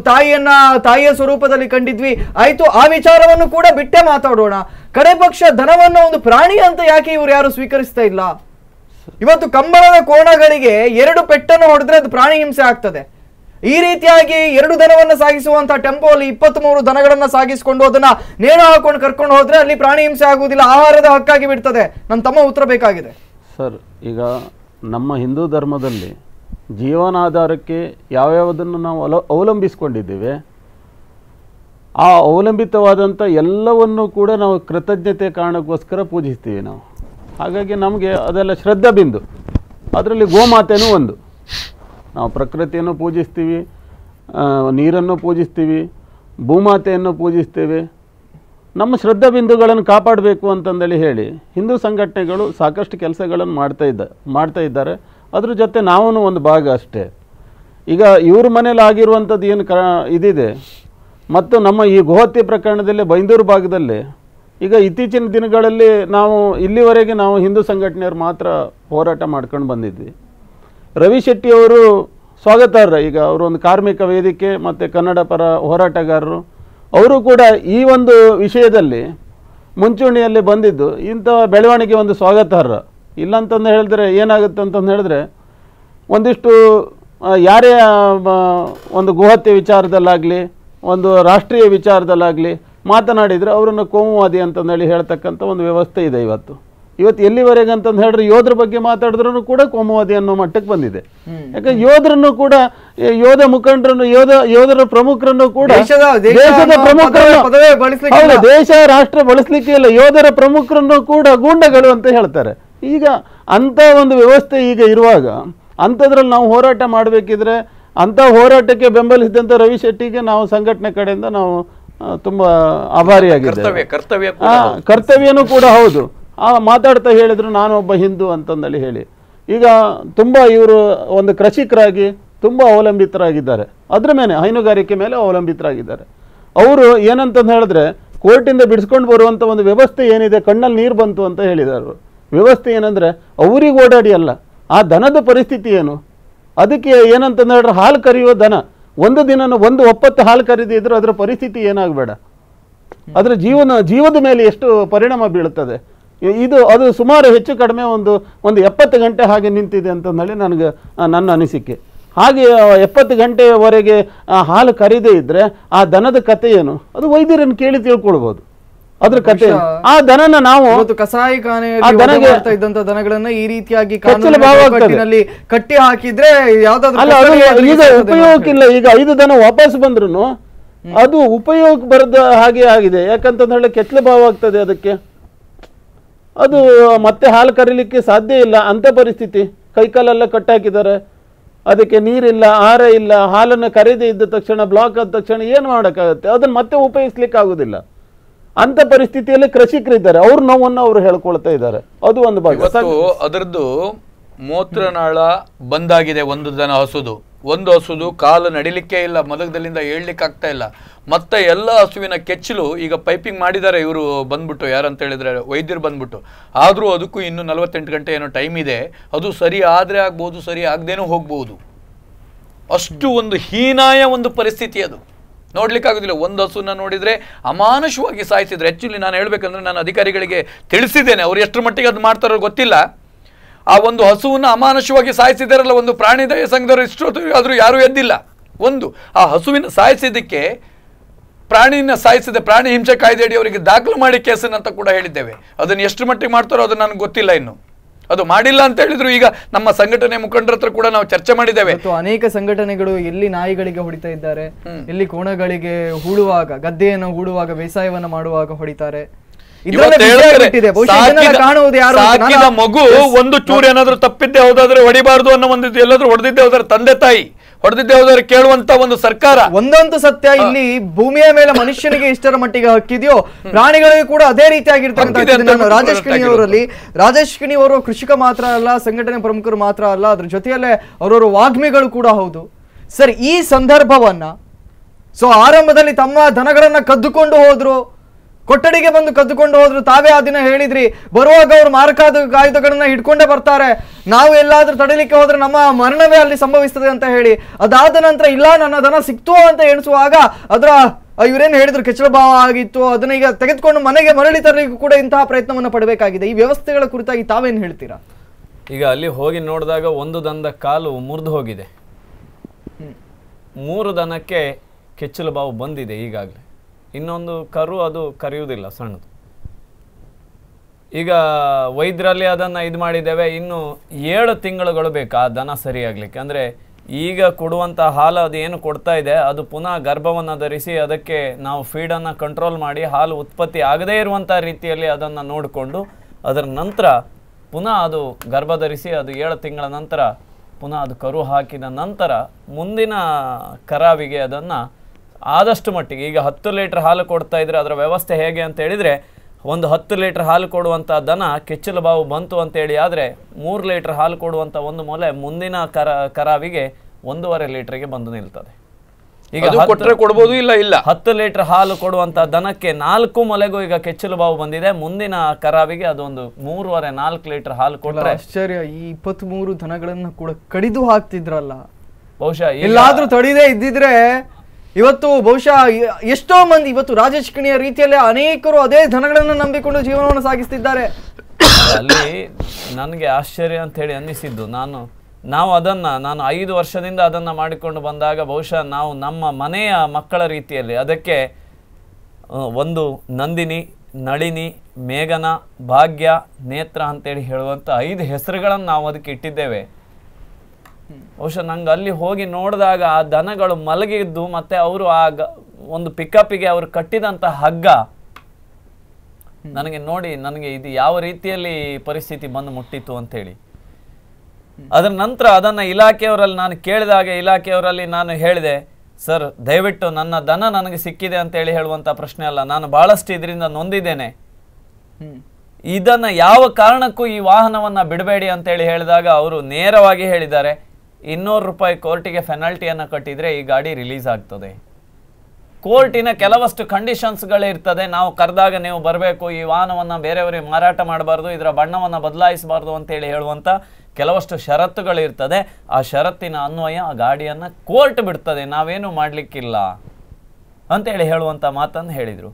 ತಾಯಿಯನ್ನ ತಾಯಿಯ ಸ್ವರೂಪದಲ್ಲಿ ಕಂಡಿದ್ವಿ ಆಯ್ತು ಆ ವಿಚಾರವನ್ನು ಕೂಡ ಬಿಟ್ಟೆ ಮಾತಾಡೋಣ ಕಡೆ ಪಕ್ಷ ಧನವನ್ನು ಒಂದು ಪ್ರಾಣಿ ಅಂತ ಯಾಕೆ ಇವ್ರು ಯಾರು ಸ್ವೀಕರಿಸ್ತಾ ಇಲ್ಲ ಇವತ್ತು ಕಂಬಳದ ಕೋಣಗಳಿಗೆ ಎರಡು ಪೆಟ್ಟನ್ನು ಹೊಡೆದ್ರೆ ಅದು ಪ್ರಾಣಿ ಹಿಂಸೆ ಆಗ್ತದೆ ಈ ರೀತಿಯಾಗಿ ಎರಡು ದನವನ್ನು ಸಾಗಿಸುವಂತಹ ಟೆಂಪೋ ಅಲ್ಲಿ ಇಪ್ಪತ್ತ್ ಮೂರು ದನಗಳನ್ನ ಸಾಗಿಸಿಕೊಂಡು ಅದನ್ನ ನೇಣು ಹಾಕೊಂಡು ಕರ್ಕೊಂಡು ಹೋದ್ರೆ ಅಲ್ಲಿ ಪ್ರಾಣಿ ಹಿಂಸೆ ಆಗುವುದಿಲ್ಲ ಆಹಾರದ ಹಕ್ಕಾಗಿ ಬಿಡ್ತದೆ ನನ್ನ ತಮ್ಮ ಉತ್ತರ ಬೇಕಾಗಿದೆ
ಸರ್ ಈಗ ನಮ್ಮ ಹಿಂದೂ ಧರ್ಮದಲ್ಲಿ ಜೀವನಾಧಾರಕ್ಕೆ ಯಾವ್ಯಾವುದನ್ನು ನಾವು ಅವಲಂಬಿಸಿಕೊಂಡಿದ್ದೇವೆ ಆ ಅವಲಂಬಿತವಾದಂಥ ಎಲ್ಲವನ್ನು ಕೂಡ ನಾವು ಕೃತಜ್ಞತೆ ಕಾರಣಕ್ಕೋಸ್ಕರ ಪೂಜಿಸ್ತೀವಿ ನಾವು ಹಾಗಾಗಿ ನಮಗೆ ಅದೆಲ್ಲ ಶ್ರದ್ಧಾ ಬಿಂದು ಅದರಲ್ಲಿ ಗೋಮಾತೆನೂ ಒಂದು ನಾವು ಪ್ರಕೃತಿಯನ್ನು ಪೂಜಿಸ್ತೀವಿ ನೀರನ್ನು ಪೂಜಿಸ್ತೀವಿ ಭೂಮಾತೆಯನ್ನು ಪೂಜಿಸ್ತೇವೆ ನಮ್ಮ ಶ್ರದ್ಧಾ ಬಿಂದುಗಳನ್ನು ಕಾಪಾಡಬೇಕು ಅಂತಂದೇಳಿ ಹೇಳಿ ಹಿಂದೂ ಸಂಘಟನೆಗಳು ಸಾಕಷ್ಟು ಕೆಲಸಗಳನ್ನು ಮಾಡ್ತಾ ಇದ್ದ ಮಾಡ್ತಾ ಇದ್ದಾರೆ ಅದ್ರ ಜೊತೆ ನಾವೂ ಒಂದು ಭಾಗ ಅಷ್ಟೇ ಈಗ ಇವ್ರ ಮನೇಲಿ ಆಗಿರುವಂಥದ್ದು ಏನು ಕ ಇದಿದೆ ಮತ್ತು ನಮ್ಮ ಈ ಗೋಹತ್ಯೆ ಪ್ರಕರಣದಲ್ಲಿ ಬೈಂದೂರು ಭಾಗದಲ್ಲಿ ಈಗ ಇತ್ತೀಚಿನ ದಿನಗಳಲ್ಲಿ ನಾವು ಇಲ್ಲಿವರೆಗೆ ನಾವು ಹಿಂದೂ ಸಂಘಟನೆಯವ್ರು ಮಾತ್ರ ಹೋರಾಟ ಮಾಡ್ಕೊಂಡು ಬಂದಿದ್ವಿ ರವಿ ಶೆಟ್ಟಿ ಅವರು ಸ್ವಾಗತಾರ್ಹ ಈಗ ಅವರು ಒಂದು ಕಾರ್ಮಿಕ ವೇದಿಕೆ ಮತ್ತು ಕನ್ನಡ ಪರ ಹೋರಾಟಗಾರರು ಅವರು ಕೂಡ ಈ ಒಂದು ವಿಷಯದಲ್ಲಿ ಮುಂಚೂಣಿಯಲ್ಲಿ ಬಂದಿದ್ದು ಇಂಥ ಬೆಳವಣಿಗೆ ಒಂದು ಸ್ವಾಗತಾರ್ಹ ಇಲ್ಲಂತಂದು ಹೇಳಿದ್ರೆ ಏನಾಗುತ್ತೆ ಅಂತಂದು ಹೇಳಿದ್ರೆ ಒಂದಿಷ್ಟು ಯಾರೇ ಒಂದು ಗೋಹತ್ಯೆ ವಿಚಾರದಲ್ಲಾಗಲಿ ಒಂದು ರಾಷ್ಟ್ರೀಯ ವಿಚಾರದಲ್ಲಾಗಲಿ ಮಾತನಾಡಿದರೆ ಅವರನ್ನು ಕೋಮುವಾದಿ ಅಂತಂದೇಳಿ ಹೇಳ್ತಕ್ಕಂಥ ಒಂದು ವ್ಯವಸ್ಥೆ ಇದೆ ಇವತ್ತು ಇವತ್ತು ಎಲ್ಲಿವರೆಗೆ ಅಂತಂದು ಹೇಳಿದ್ರೆ ಯೋಧರ ಬಗ್ಗೆ ಮಾತಾಡಿದ್ರೂ ಕೂಡ ಕೋಮುವಾದಿ ಅನ್ನೋ ಮಟ್ಟಕ್ಕೆ ಬಂದಿದೆ ಯಾಕಂದ್ರೆ ಯೋಧರನ್ನು ಕೂಡ ಯೋಧ ಮುಖಂಡರನ್ನು ಯೋಧ ಯೋಧರ ಪ್ರಮುಖರನ್ನು ಕೂಡ ದೇಶದ ಪ್ರಮುಖರನ್ನು ದೇಶ ರಾಷ್ಟ್ರ ಬಳಸಲಿಕ್ಕೆ ಇಲ್ಲ ಯೋಧರ ಪ್ರಮುಖರನ್ನು ಕೂಡ ಗೂಂಡಗಳು ಅಂತ ಹೇಳ್ತಾರೆ ಈಗ ಅಂತ ಒಂದು ವ್ಯವಸ್ಥೆ ಈಗ ಇರುವಾಗ ಅಂಥದ್ರಲ್ಲಿ ನಾವು ಹೋರಾಟ ಮಾಡಬೇಕಿದ್ರೆ ಅಂತ ಹೋರಾಟಕ್ಕೆ ಬೆಂಬಲಿಸಿದಂತ ರವಿ ಶೆಟ್ಟಿಗೆ ನಾವು ಸಂಘಟನೆ ಕಡೆಯಿಂದ ನಾವು ತುಂಬ ಆಭಾರಿಯಾಗಿದೆ ಕರ್ತವ್ಯನೂ ಕೂಡ ಹೌದು ಆ ಮಾತಾಡ್ತಾ ನಾನು ಒಬ್ಬ ಹಿಂದೂ ಅಂತಂದಲ್ಲಿ ಹೇಳಿ ಈಗ ತುಂಬ ಇವರು ಒಂದು ಕೃಷಿಕರಾಗಿ ತುಂಬ ಅವಲಂಬಿತರಾಗಿದ್ದಾರೆ ಅದ್ರ ಮೇಲೆ ಹೈನುಗಾರಿಕೆ ಮೇಲೆ ಅವಲಂಬಿತರಾಗಿದ್ದಾರೆ ಅವರು ಏನಂತಂದು ಹೇಳಿದ್ರೆ ಕೋರ್ಟಿಂದ ಬಿಡಿಸ್ಕೊಂಡು ಬರುವಂಥ ಒಂದು ವ್ಯವಸ್ಥೆ ಏನಿದೆ ಕಣ್ಣಲ್ಲಿ ನೀರು ಬಂತು ಅಂತ ಹೇಳಿದರು ವ್ಯವಸ್ಥೆ ಏನಂದರೆ ಅವ್ರಿಗೆ ಓಡಾಡಿ ಅಲ್ಲ ಆ ದನದ ಪರಿಸ್ಥಿತಿ ಏನು ಅದಕ್ಕೆ ಏನಂತಂದು ಹೇಳಿದ್ರೆ ಹಾಲು ಕರೆಯುವ ದನ ಒಂದು ದಿನ ಒಂದು ಒಪ್ಪತ್ತು ಹಾಲು ಕರೆದಿದ್ದರೂ ಅದರ ಪರಿಸ್ಥಿತಿ ಏನಾಗಬೇಡ ಅದರ ಜೀವನ ಜೀವದ ಮೇಲೆ ಎಷ್ಟು ಪರಿಣಾಮ ಬೀಳುತ್ತದೆ ಇದು ಅದು ಸುಮಾರು ಹೆಚ್ಚು ಕಡಿಮೆ ಒಂದು ಒಂದು ಎಪ್ಪತ್ತು ಗಂಟೆ ಹಾಗೆ ನಿಂತಿದೆ ಅಂತಂದೇಳಿ ನನಗೆ ನನ್ನ ಅನಿಸಿಕೆ ಹಾಗೆ ಎಪ್ಪತ್ತು ಗಂಟೆಯವರೆಗೆ ಹಾಲು ಕರೀದೇ ಇದ್ದರೆ ಆ ದನದ ಕತೆ ಏನು ಅದು ವೈದ್ಯರನ್ನು ಕೇಳಿ ತಿಳ್ಕೊಳ್ಬೋದು ಅದ್ರ ಕತೆ ಆ ದನನ ನಾವು
ಇದ್ದಂತ ಈ ರೀತಿಯಾಗಿ ಕಟ್ಟಿ ಹಾಕಿದ್ರೆ ಈಗ ಉಪಯೋಗಕ್ಕಿಲ್ಲ
ಈಗ ಐದು ದನ ವಾಪಸ್ ಬಂದ್ರು ಅದು ಉಪಯೋಗ ಬರದ ಹಾಗೆ ಆಗಿದೆ ಯಾಕಂತಂದ್ರೆ ಕೆಚ್ಚಲ ಭಾವ ಆಗ್ತದೆ ಅದಕ್ಕೆ ಅದು ಮತ್ತೆ ಹಾಲು ಕರೀಲಿಕ್ಕೆ ಸಾಧ್ಯ ಇಲ್ಲ ಅಂತ ಪರಿಸ್ಥಿತಿ ಕೈಕಾಲೆಲ್ಲ ಕಟ್ಟಾಕಿದ್ದಾರೆ ಅದಕ್ಕೆ ನೀರಿಲ್ಲ ಆಹಾರ ಇಲ್ಲ ಹಾಲನ್ನು ಖರೀದಿ ಇದ್ದ ತಕ್ಷಣ ಬ್ಲಾಕ್ ಆದ ತಕ್ಷಣ ಏನು ಮಾಡೋಕ್ಕಾಗುತ್ತೆ ಅದನ್ನು ಮತ್ತೆ ಉಪಯೋಗಿಸ್ಲಿಕ್ಕೆ ಆಗೋದಿಲ್ಲ ಅಂತ ಪರಿಸ್ಥಿತಿಯಲ್ಲಿ ಕೃಷಿಕರಿದ್ದಾರೆ ಅವ್ರ ನೋವನ್ನು ಅವರು ಹೇಳ್ಕೊಳ್ತಾ ಇದ್ದಾರೆ ಅದು ಒಂದು ಭಾಗ
ಅದರದ್ದು ಮೂತ್ರನಾಳ ಬಂದಾಗಿದೆ ಒಂದು ದನ ಹಸುದು ಒಂದು ಹಸುದು ಕಾಲು ನಡಿಲಿಕ್ಕೆ ಇಲ್ಲ ಮಲಗದಲ್ಲಿಂದ ಏಳ್ಲಿಕ್ಕೆ ಆಗ್ತಾ ಇಲ್ಲ ಮತ್ತೆ ಎಲ್ಲ ಹಸುವಿನ ಕೆಚ್ಚಲು ಈಗ ಪೈಪಿಂಗ್ ಮಾಡಿದ್ದಾರೆ ಇವರು ಬಂದ್ಬಿಟ್ಟು ಯಾರಂತ ಹೇಳಿದ್ರೆ ವೈದ್ಯರು ಬಂದ್ಬಿಟ್ಟು ಆದರೂ ಅದಕ್ಕೂ ಇನ್ನೂ ನಲವತ್ತೆಂಟು ಗಂಟೆ ಏನೋ ಟೈಮ್ ಇದೆ ಅದು ಸರಿ ಆದರೆ ಆಗ್ಬೋದು ಸರಿ ಆಗದೇನೂ ಹೋಗ್ಬೋದು ಅಷ್ಟು ಒಂದು ಹೀನಾಯ ಒಂದು ಪರಿಸ್ಥಿತಿ ಅದು ನೋಡ್ಲಿಕ್ಕಾಗೋದಿಲ್ಲ ಒಂದು ಹಸುವನ್ನ ನೋಡಿದರೆ ಅಮಾನುಷವಾಗಿ ಸಾಯಿಸಿದ್ರು ಆ್ಯಕ್ಚುಲಿ ನಾನು ಹೇಳಬೇಕಂದ್ರೆ ನಾನು ಅಧಿಕಾರಿಗಳಿಗೆ ತಿಳಿಸಿದ್ದೇನೆ ಅವ್ರು ಎಷ್ಟು ಮಟ್ಟಿಗೆ ಅದು ಮಾಡ್ತಾರೋ ಗೊತ್ತಿಲ್ಲ ಆ ಒಂದು ಹಸುವನ್ನು ಅಮಾನುಷವಾಗಿ ಸಾಯಿಸಿದಾರಲ್ಲ ಒಂದು ಪ್ರಾಣಿ ದಯ ಸಂಘದವರು ಇಷ್ಟು ಆದರೂ ಯಾರೂ ಎದ್ದಿಲ್ಲ ಒಂದು ಆ ಹಸುವಿನ ಸಾಯಿಸಿದ್ದಕ್ಕೆ ಪ್ರಾಣಿನ ಸಾಯಿಸಿದ ಪ್ರಾಣಿ ಹಿಂಸೆ ಕಾಯ್ದೆಯಡಿ ಅವರಿಗೆ ದಾಖಲು ಮಾಡಿ ಕೇಸನ್ನು ಅಂತ ಕೂಡ ಹೇಳಿದ್ದೇವೆ ಅದನ್ನು ಎಷ್ಟು ಮಟ್ಟಿಗೆ ಮಾಡ್ತಾರೋ ಅದು ನನಗೆ ಗೊತ್ತಿಲ್ಲ ಇನ್ನು ಅದು ಮಾಡಿಲ್ಲ ಅಂತ ಹೇಳಿದ್ರು ಈಗ ನಮ್ಮ ಸಂಘಟನೆ ಮುಖಂಡರ
ಹತ್ರ ಕೂಡ ನಾವು ಚರ್ಚೆ ಮಾಡಿದ್ದೇವೆ ಅನೇಕ ಸಂಘಟನೆಗಳು ಎಲ್ಲಿ ನಾಯಿಗಳಿಗೆ ಹೊಡಿತಾ ಇದ್ದಾರೆ ಎಲ್ಲಿ ಕೋಣಗಳಿಗೆ ಹೂಡುವಾಗ ಗದ್ದೆಯನ್ನು ಹೂಡುವಾಗ ಬೇಸಾಯವನ್ನು ಮಾಡುವಾಗ ಹೊಡಿತಾರೆ ಮಗು ಒಂದು ಚೂರು ಏನಾದ್ರೂ ತಪ್ಪಿದ್ದೆ ಹೋದಾದ್ರೆ ಹೊಡಿಬಾರ್ದು ಅನ್ನೋ ಒಂದು ಎಲ್ಲಾದ್ರೂ ಹೊಡೆದಿದ್ದೆ ಹೋದ್ರೆ ತಂದೆ ತಾಯಿ ಹೊಡೆದಿದ್ದೆ ಹೋದ್ರೆ ಕೇಳುವಂತ ಒಂದು ಸರ್ಕಾರ ಒಂದೊಂದು ಸತ್ಯ ಇಲ್ಲಿ ಭೂಮಿಯ ಮೇಲೆ ಮನುಷ್ಯನಿಗೆ ಇಷ್ಟರ ಮಟ್ಟಿಗೆ ಹಕ್ಕಿದೆಯೋ ಪ್ರಾಣಿಗಳಿಗೂ ಕೂಡ ಅದೇ ಆಗಿರ್ತಕ್ಕಂಥ ರಾಜೇಶ್ ಕಿಣಿ ಅವರಲ್ಲಿ ರಾಜೇಶ್ ಕಿಣಿ ಅವರು ಕೃಷಿಕ ಮಾತ್ರ ಅಲ್ಲ ಸಂಘಟನೆ ಪ್ರಮುಖರು ಮಾತ್ರ ಅಲ್ಲ ಅದ್ರ ಜೊತೆಯಲ್ಲೇ ಅವರವರು ವಾಗ್ಮಿಗಳು ಕೂಡ ಹೌದು ಸರ್ ಈ ಸಂದರ್ಭವನ್ನ ಸೊ ಆರಂಭದಲ್ಲಿ ತಮ್ಮ ದನಗಳನ್ನ ಕದ್ದುಕೊಂಡು ಹೋದ್ರು ಕೊಠಡಿಗೆ ಬಂದು ಕದ್ದುಕೊಂಡು ಹೋದ್ರು ತಾವೇ ಆ ದಿನ ಹೇಳಿದ್ರಿ ಬರುವಾಗ ಅವ್ರು ಮಾರಕಾದ ಆಯುಧಗಳನ್ನ ಹಿಡ್ಕೊಂಡೇ ಬರ್ತಾರೆ ನಾವು ಎಲ್ಲಾದ್ರೂ ತಡಲಿಕ್ಕೆ ಹೋದ್ರೆ ನಮ್ಮ ಮರಣವೇ ಅಲ್ಲಿ ಸಂಭವಿಸ್ತದೆ ಅಂತ ಹೇಳಿ ಅದಾದ ನಂತರ ಇಲ್ಲ ನನ್ನ ದನ ಸಿಕ್ತು ಅಂತ ಎಣಿಸುವಾಗ ಅದರ ಇವರೇನು ಹೇಳಿದ್ರು ಕೆಚ್ಚಲ ಭಾವ ಆಗಿತ್ತು ಅದನ್ನ ಈಗ ತೆಗೆದುಕೊಂಡು ಮನೆಗೆ ಮರಳಿ ತರಲಿಕ್ಕೂ ಕೂಡ ಇಂತಹ ಪ್ರಯತ್ನವನ್ನು ಪಡಬೇಕಾಗಿದೆ ಈ ವ್ಯವಸ್ಥೆಗಳ ಕುರಿತಾಗಿ ತಾವೇನು ಹೇಳ್ತೀರಾ
ಈಗ ಅಲ್ಲಿ ಹೋಗಿ ನೋಡಿದಾಗ ಒಂದು ದಂದ ಕಾಲು ಮುರಿದು ಹೋಗಿದೆ ಮೂರು ದನಕ್ಕೆ ಕೆಚ್ಚಲು ಬಾವು ಬಂದಿದೆ ಈಗಾಗಲೇ ಇನ್ನೊಂದು ಕರು ಅದು ಕರೆಯುವುದಿಲ್ಲ ಸಣ್ಣದು ಈಗ ವೈದ್ಯರಲ್ಲಿ ಅದನ್ನು ಇದು ಮಾಡಿದ್ದೇವೆ ಇನ್ನು ಏಳು ತಿಂಗಳುಗಳು ಬೇಕು ಆ ದನ ಸರಿಯಾಗಲಿಕ್ಕೆ ಅಂದರೆ ಈಗ ಕೊಡುವಂಥ ಹಾಲು ಅದು ಏನು ಕೊಡ್ತಾ ಇದೆ ಅದು ಪುನಃ ಗರ್ಭವನ್ನು ಧರಿಸಿ ಅದಕ್ಕೆ ನಾವು ಫೀಡನ್ನು ಕಂಟ್ರೋಲ್ ಮಾಡಿ ಹಾಲು ಉತ್ಪತ್ತಿ ಆಗದೇ ಇರುವಂಥ ರೀತಿಯಲ್ಲಿ ಅದನ್ನು ನೋಡಿಕೊಂಡು ಅದರ ನಂತರ ಪುನಃ ಅದು ಗರ್ಭ ಧರಿಸಿ ಅದು ಏಳು ತಿಂಗಳ ನಂತರ ಪುನಃ ಅದು ಕರು ಹಾಕಿದ ನಂತರ ಮುಂದಿನ ಕರಾವಿಗೆ ಅದನ್ನು ಆದಷ್ಟು ಮಟ್ಟಿಗೆ ಈಗ ಹತ್ತು ಲೀಟರ್ ಹಾಲು ಕೊಡ್ತಾ ಇದ್ರೆ ಅದರ ವ್ಯವಸ್ಥೆ ಹೇಗೆ ಅಂತ ಹೇಳಿದರೆ ಒಂದು ಹತ್ತು ಲೀಟರ್ ಹಾಲು ಕೊಡುವಂಥ ದನ ಕೆಚ್ಚಲು ಬಾವು ಬಂತು ಅಂತೇಳಿ ಆದರೆ ಮೂರು ಲೀಟರ್ ಹಾಲು ಕೊಡುವಂಥ ಒಂದು ಮೊಲೆ ಮುಂದಿನ ಕರ ಕರಾವಿಗೆ ಒಂದೂವರೆ ಲೀಟ್ರಿಗೆ ಬಂದು ನಿಲ್ತದೆ ಈಗ ಕೊಟ್ಟರೆ ಕೊಡ್ಬೋದು ಇಲ್ಲ ಇಲ್ಲ ಹತ್ತು ಲೀಟರ್ ಹಾಲು ಕೊಡುವಂಥ ದನಕ್ಕೆ ನಾಲ್ಕು ಮೊಲೆಗೂ ಈಗ ಕೆಚ್ಚಲು ಬಾವು ಬಂದಿದೆ ಮುಂದಿನ ಕರಾವಿಗೆ ಅದೊಂದು ಮೂರುವರೆ ನಾಲ್ಕು ಲೀಟರ್ ಹಾಲು ಕೊಟ್ಟರೆ
ಆಶ್ಚರ್ಯ ಈ ಇಪ್ಪತ್ತ್ ಮೂರು ದನಗಳನ್ನು ಕೂಡ ಕಡಿದು ಹಾಕ್ತಿದ್ರಲ್ಲ
ಬಹುಶಃ ಎಲ್ಲಾದ್ರೂ
ತಡಿದೇ ಇದ್ದಿದ್ರೆ ಇವತ್ತು ಬಹುಶಃ ಎಷ್ಟೋ ಮಂದಿ ಇವತ್ತು ರಾಜಕಾರಣಿಯ ರೀತಿಯಲ್ಲಿ ಅನೇಕರು ಅದೇ ಧನಗಳನ್ನು ನಂಬಿಕೊಂಡು ಜೀವನವನ್ನು ಸಾಗಿಸ್ತಿದ್ದಾರೆ
ಅಲ್ಲಿ ನನಗೆ ಆಶ್ಚರ್ಯ ಅಂತ ಹೇಳಿ ಅನ್ನಿಸಿದ್ದು ನಾನು ನಾವು ಅದನ್ನು ನಾನು ಐದು ವರ್ಷದಿಂದ ಅದನ್ನು ಮಾಡಿಕೊಂಡು ಬಂದಾಗ ಬಹುಶಃ ನಾವು ನಮ್ಮ ಮನೆಯ ಮಕ್ಕಳ ರೀತಿಯಲ್ಲಿ ಅದಕ್ಕೆ ಒಂದು ನಂದಿನಿ ನಳಿನಿ ಮೇಘನ ಭಾಗ್ಯ ನೇತ್ರ ಅಂತೇಳಿ ಹೇಳುವಂಥ ಐದು ಹೆಸರುಗಳನ್ನು ನಾವು ಅದಕ್ಕೆ ಇಟ್ಟಿದ್ದೇವೆ ಬಹುಶಃ ನಂಗೆ ಅಲ್ಲಿ ಹೋಗಿ ನೋಡಿದಾಗ ಆ ದನಗಳು ಮಲಗಿದ್ದು ಮತ್ತೆ ಅವರು ಆ ಒಂದು ಪಿಕಪ್ಗೆ ಅವರು ಕಟ್ಟಿದಂತ ಹಗ್ಗ ನನಗೆ ನೋಡಿ ನನಗೆ ಇದು ಯಾವ ರೀತಿಯಲ್ಲಿ ಪರಿಸ್ಥಿತಿ ಬಂದು ಮುಟ್ಟಿತ್ತು ಅಂತೇಳಿ ಅದರ ನಂತರ ಅದನ್ನ ಇಲಾಖೆಯವರಲ್ಲಿ ನಾನು ಕೇಳಿದಾಗ ಇಲಾಖೆಯವರಲ್ಲಿ ನಾನು ಹೇಳಿದೆ ಸರ್ ದಯವಿಟ್ಟು ನನ್ನ ದನ ನನಗೆ ಸಿಕ್ಕಿದೆ ಅಂತೇಳಿ ಹೇಳುವಂತ ಪ್ರಶ್ನೆ ಅಲ್ಲ ನಾನು ಭಾಳಷ್ಟು ಇದರಿಂದ ನೊಂದಿದ್ದೇನೆ ಇದನ್ನು ಯಾವ ಕಾರಣಕ್ಕೂ ಈ ವಾಹನವನ್ನ ಬಿಡಬೇಡಿ ಅಂತೇಳಿ ಹೇಳಿದಾಗ ಅವರು ನೇರವಾಗಿ ಹೇಳಿದ್ದಾರೆ ಇನ್ನೂರು ರೂಪಾಯಿ ಕೋರ್ಟಿಗೆ ಫೆನಾಲ್ಟಿಯನ್ನು ಕಟ್ಟಿದರೆ ಈ ಗಾಡಿ ರಿಲೀಸ್ ಆಗ್ತದೆ ಕೋರ್ಟಿನ ಕೆಲವಷ್ಟು ಕಂಡೀಷನ್ಸ್ಗಳಿರ್ತದೆ ನಾವು ಕರೆದಾಗ ನೀವು ಬರಬೇಕು ಈ ವಾಹನವನ್ನು ಬೇರೆಯವರಿಗೆ ಮಾರಾಟ ಮಾಡಬಾರ್ದು ಇದರ ಬಣ್ಣವನ್ನು ಬದಲಾಯಿಸಬಾರ್ದು ಅಂತೇಳಿ ಹೇಳುವಂಥ ಕೆಲವಷ್ಟು ಷರತ್ತುಗಳಿರ್ತದೆ ಆ ಷರತ್ತಿನ ಅನ್ವಯ ಆ ಗಾಡಿಯನ್ನು ಕೋರ್ಟ್ ಬಿಡ್ತದೆ ನಾವೇನು ಮಾಡಲಿಕ್ಕಿಲ್ಲ ಅಂತೇಳಿ ಹೇಳುವಂಥ ಮಾತನ್ನು ಹೇಳಿದರು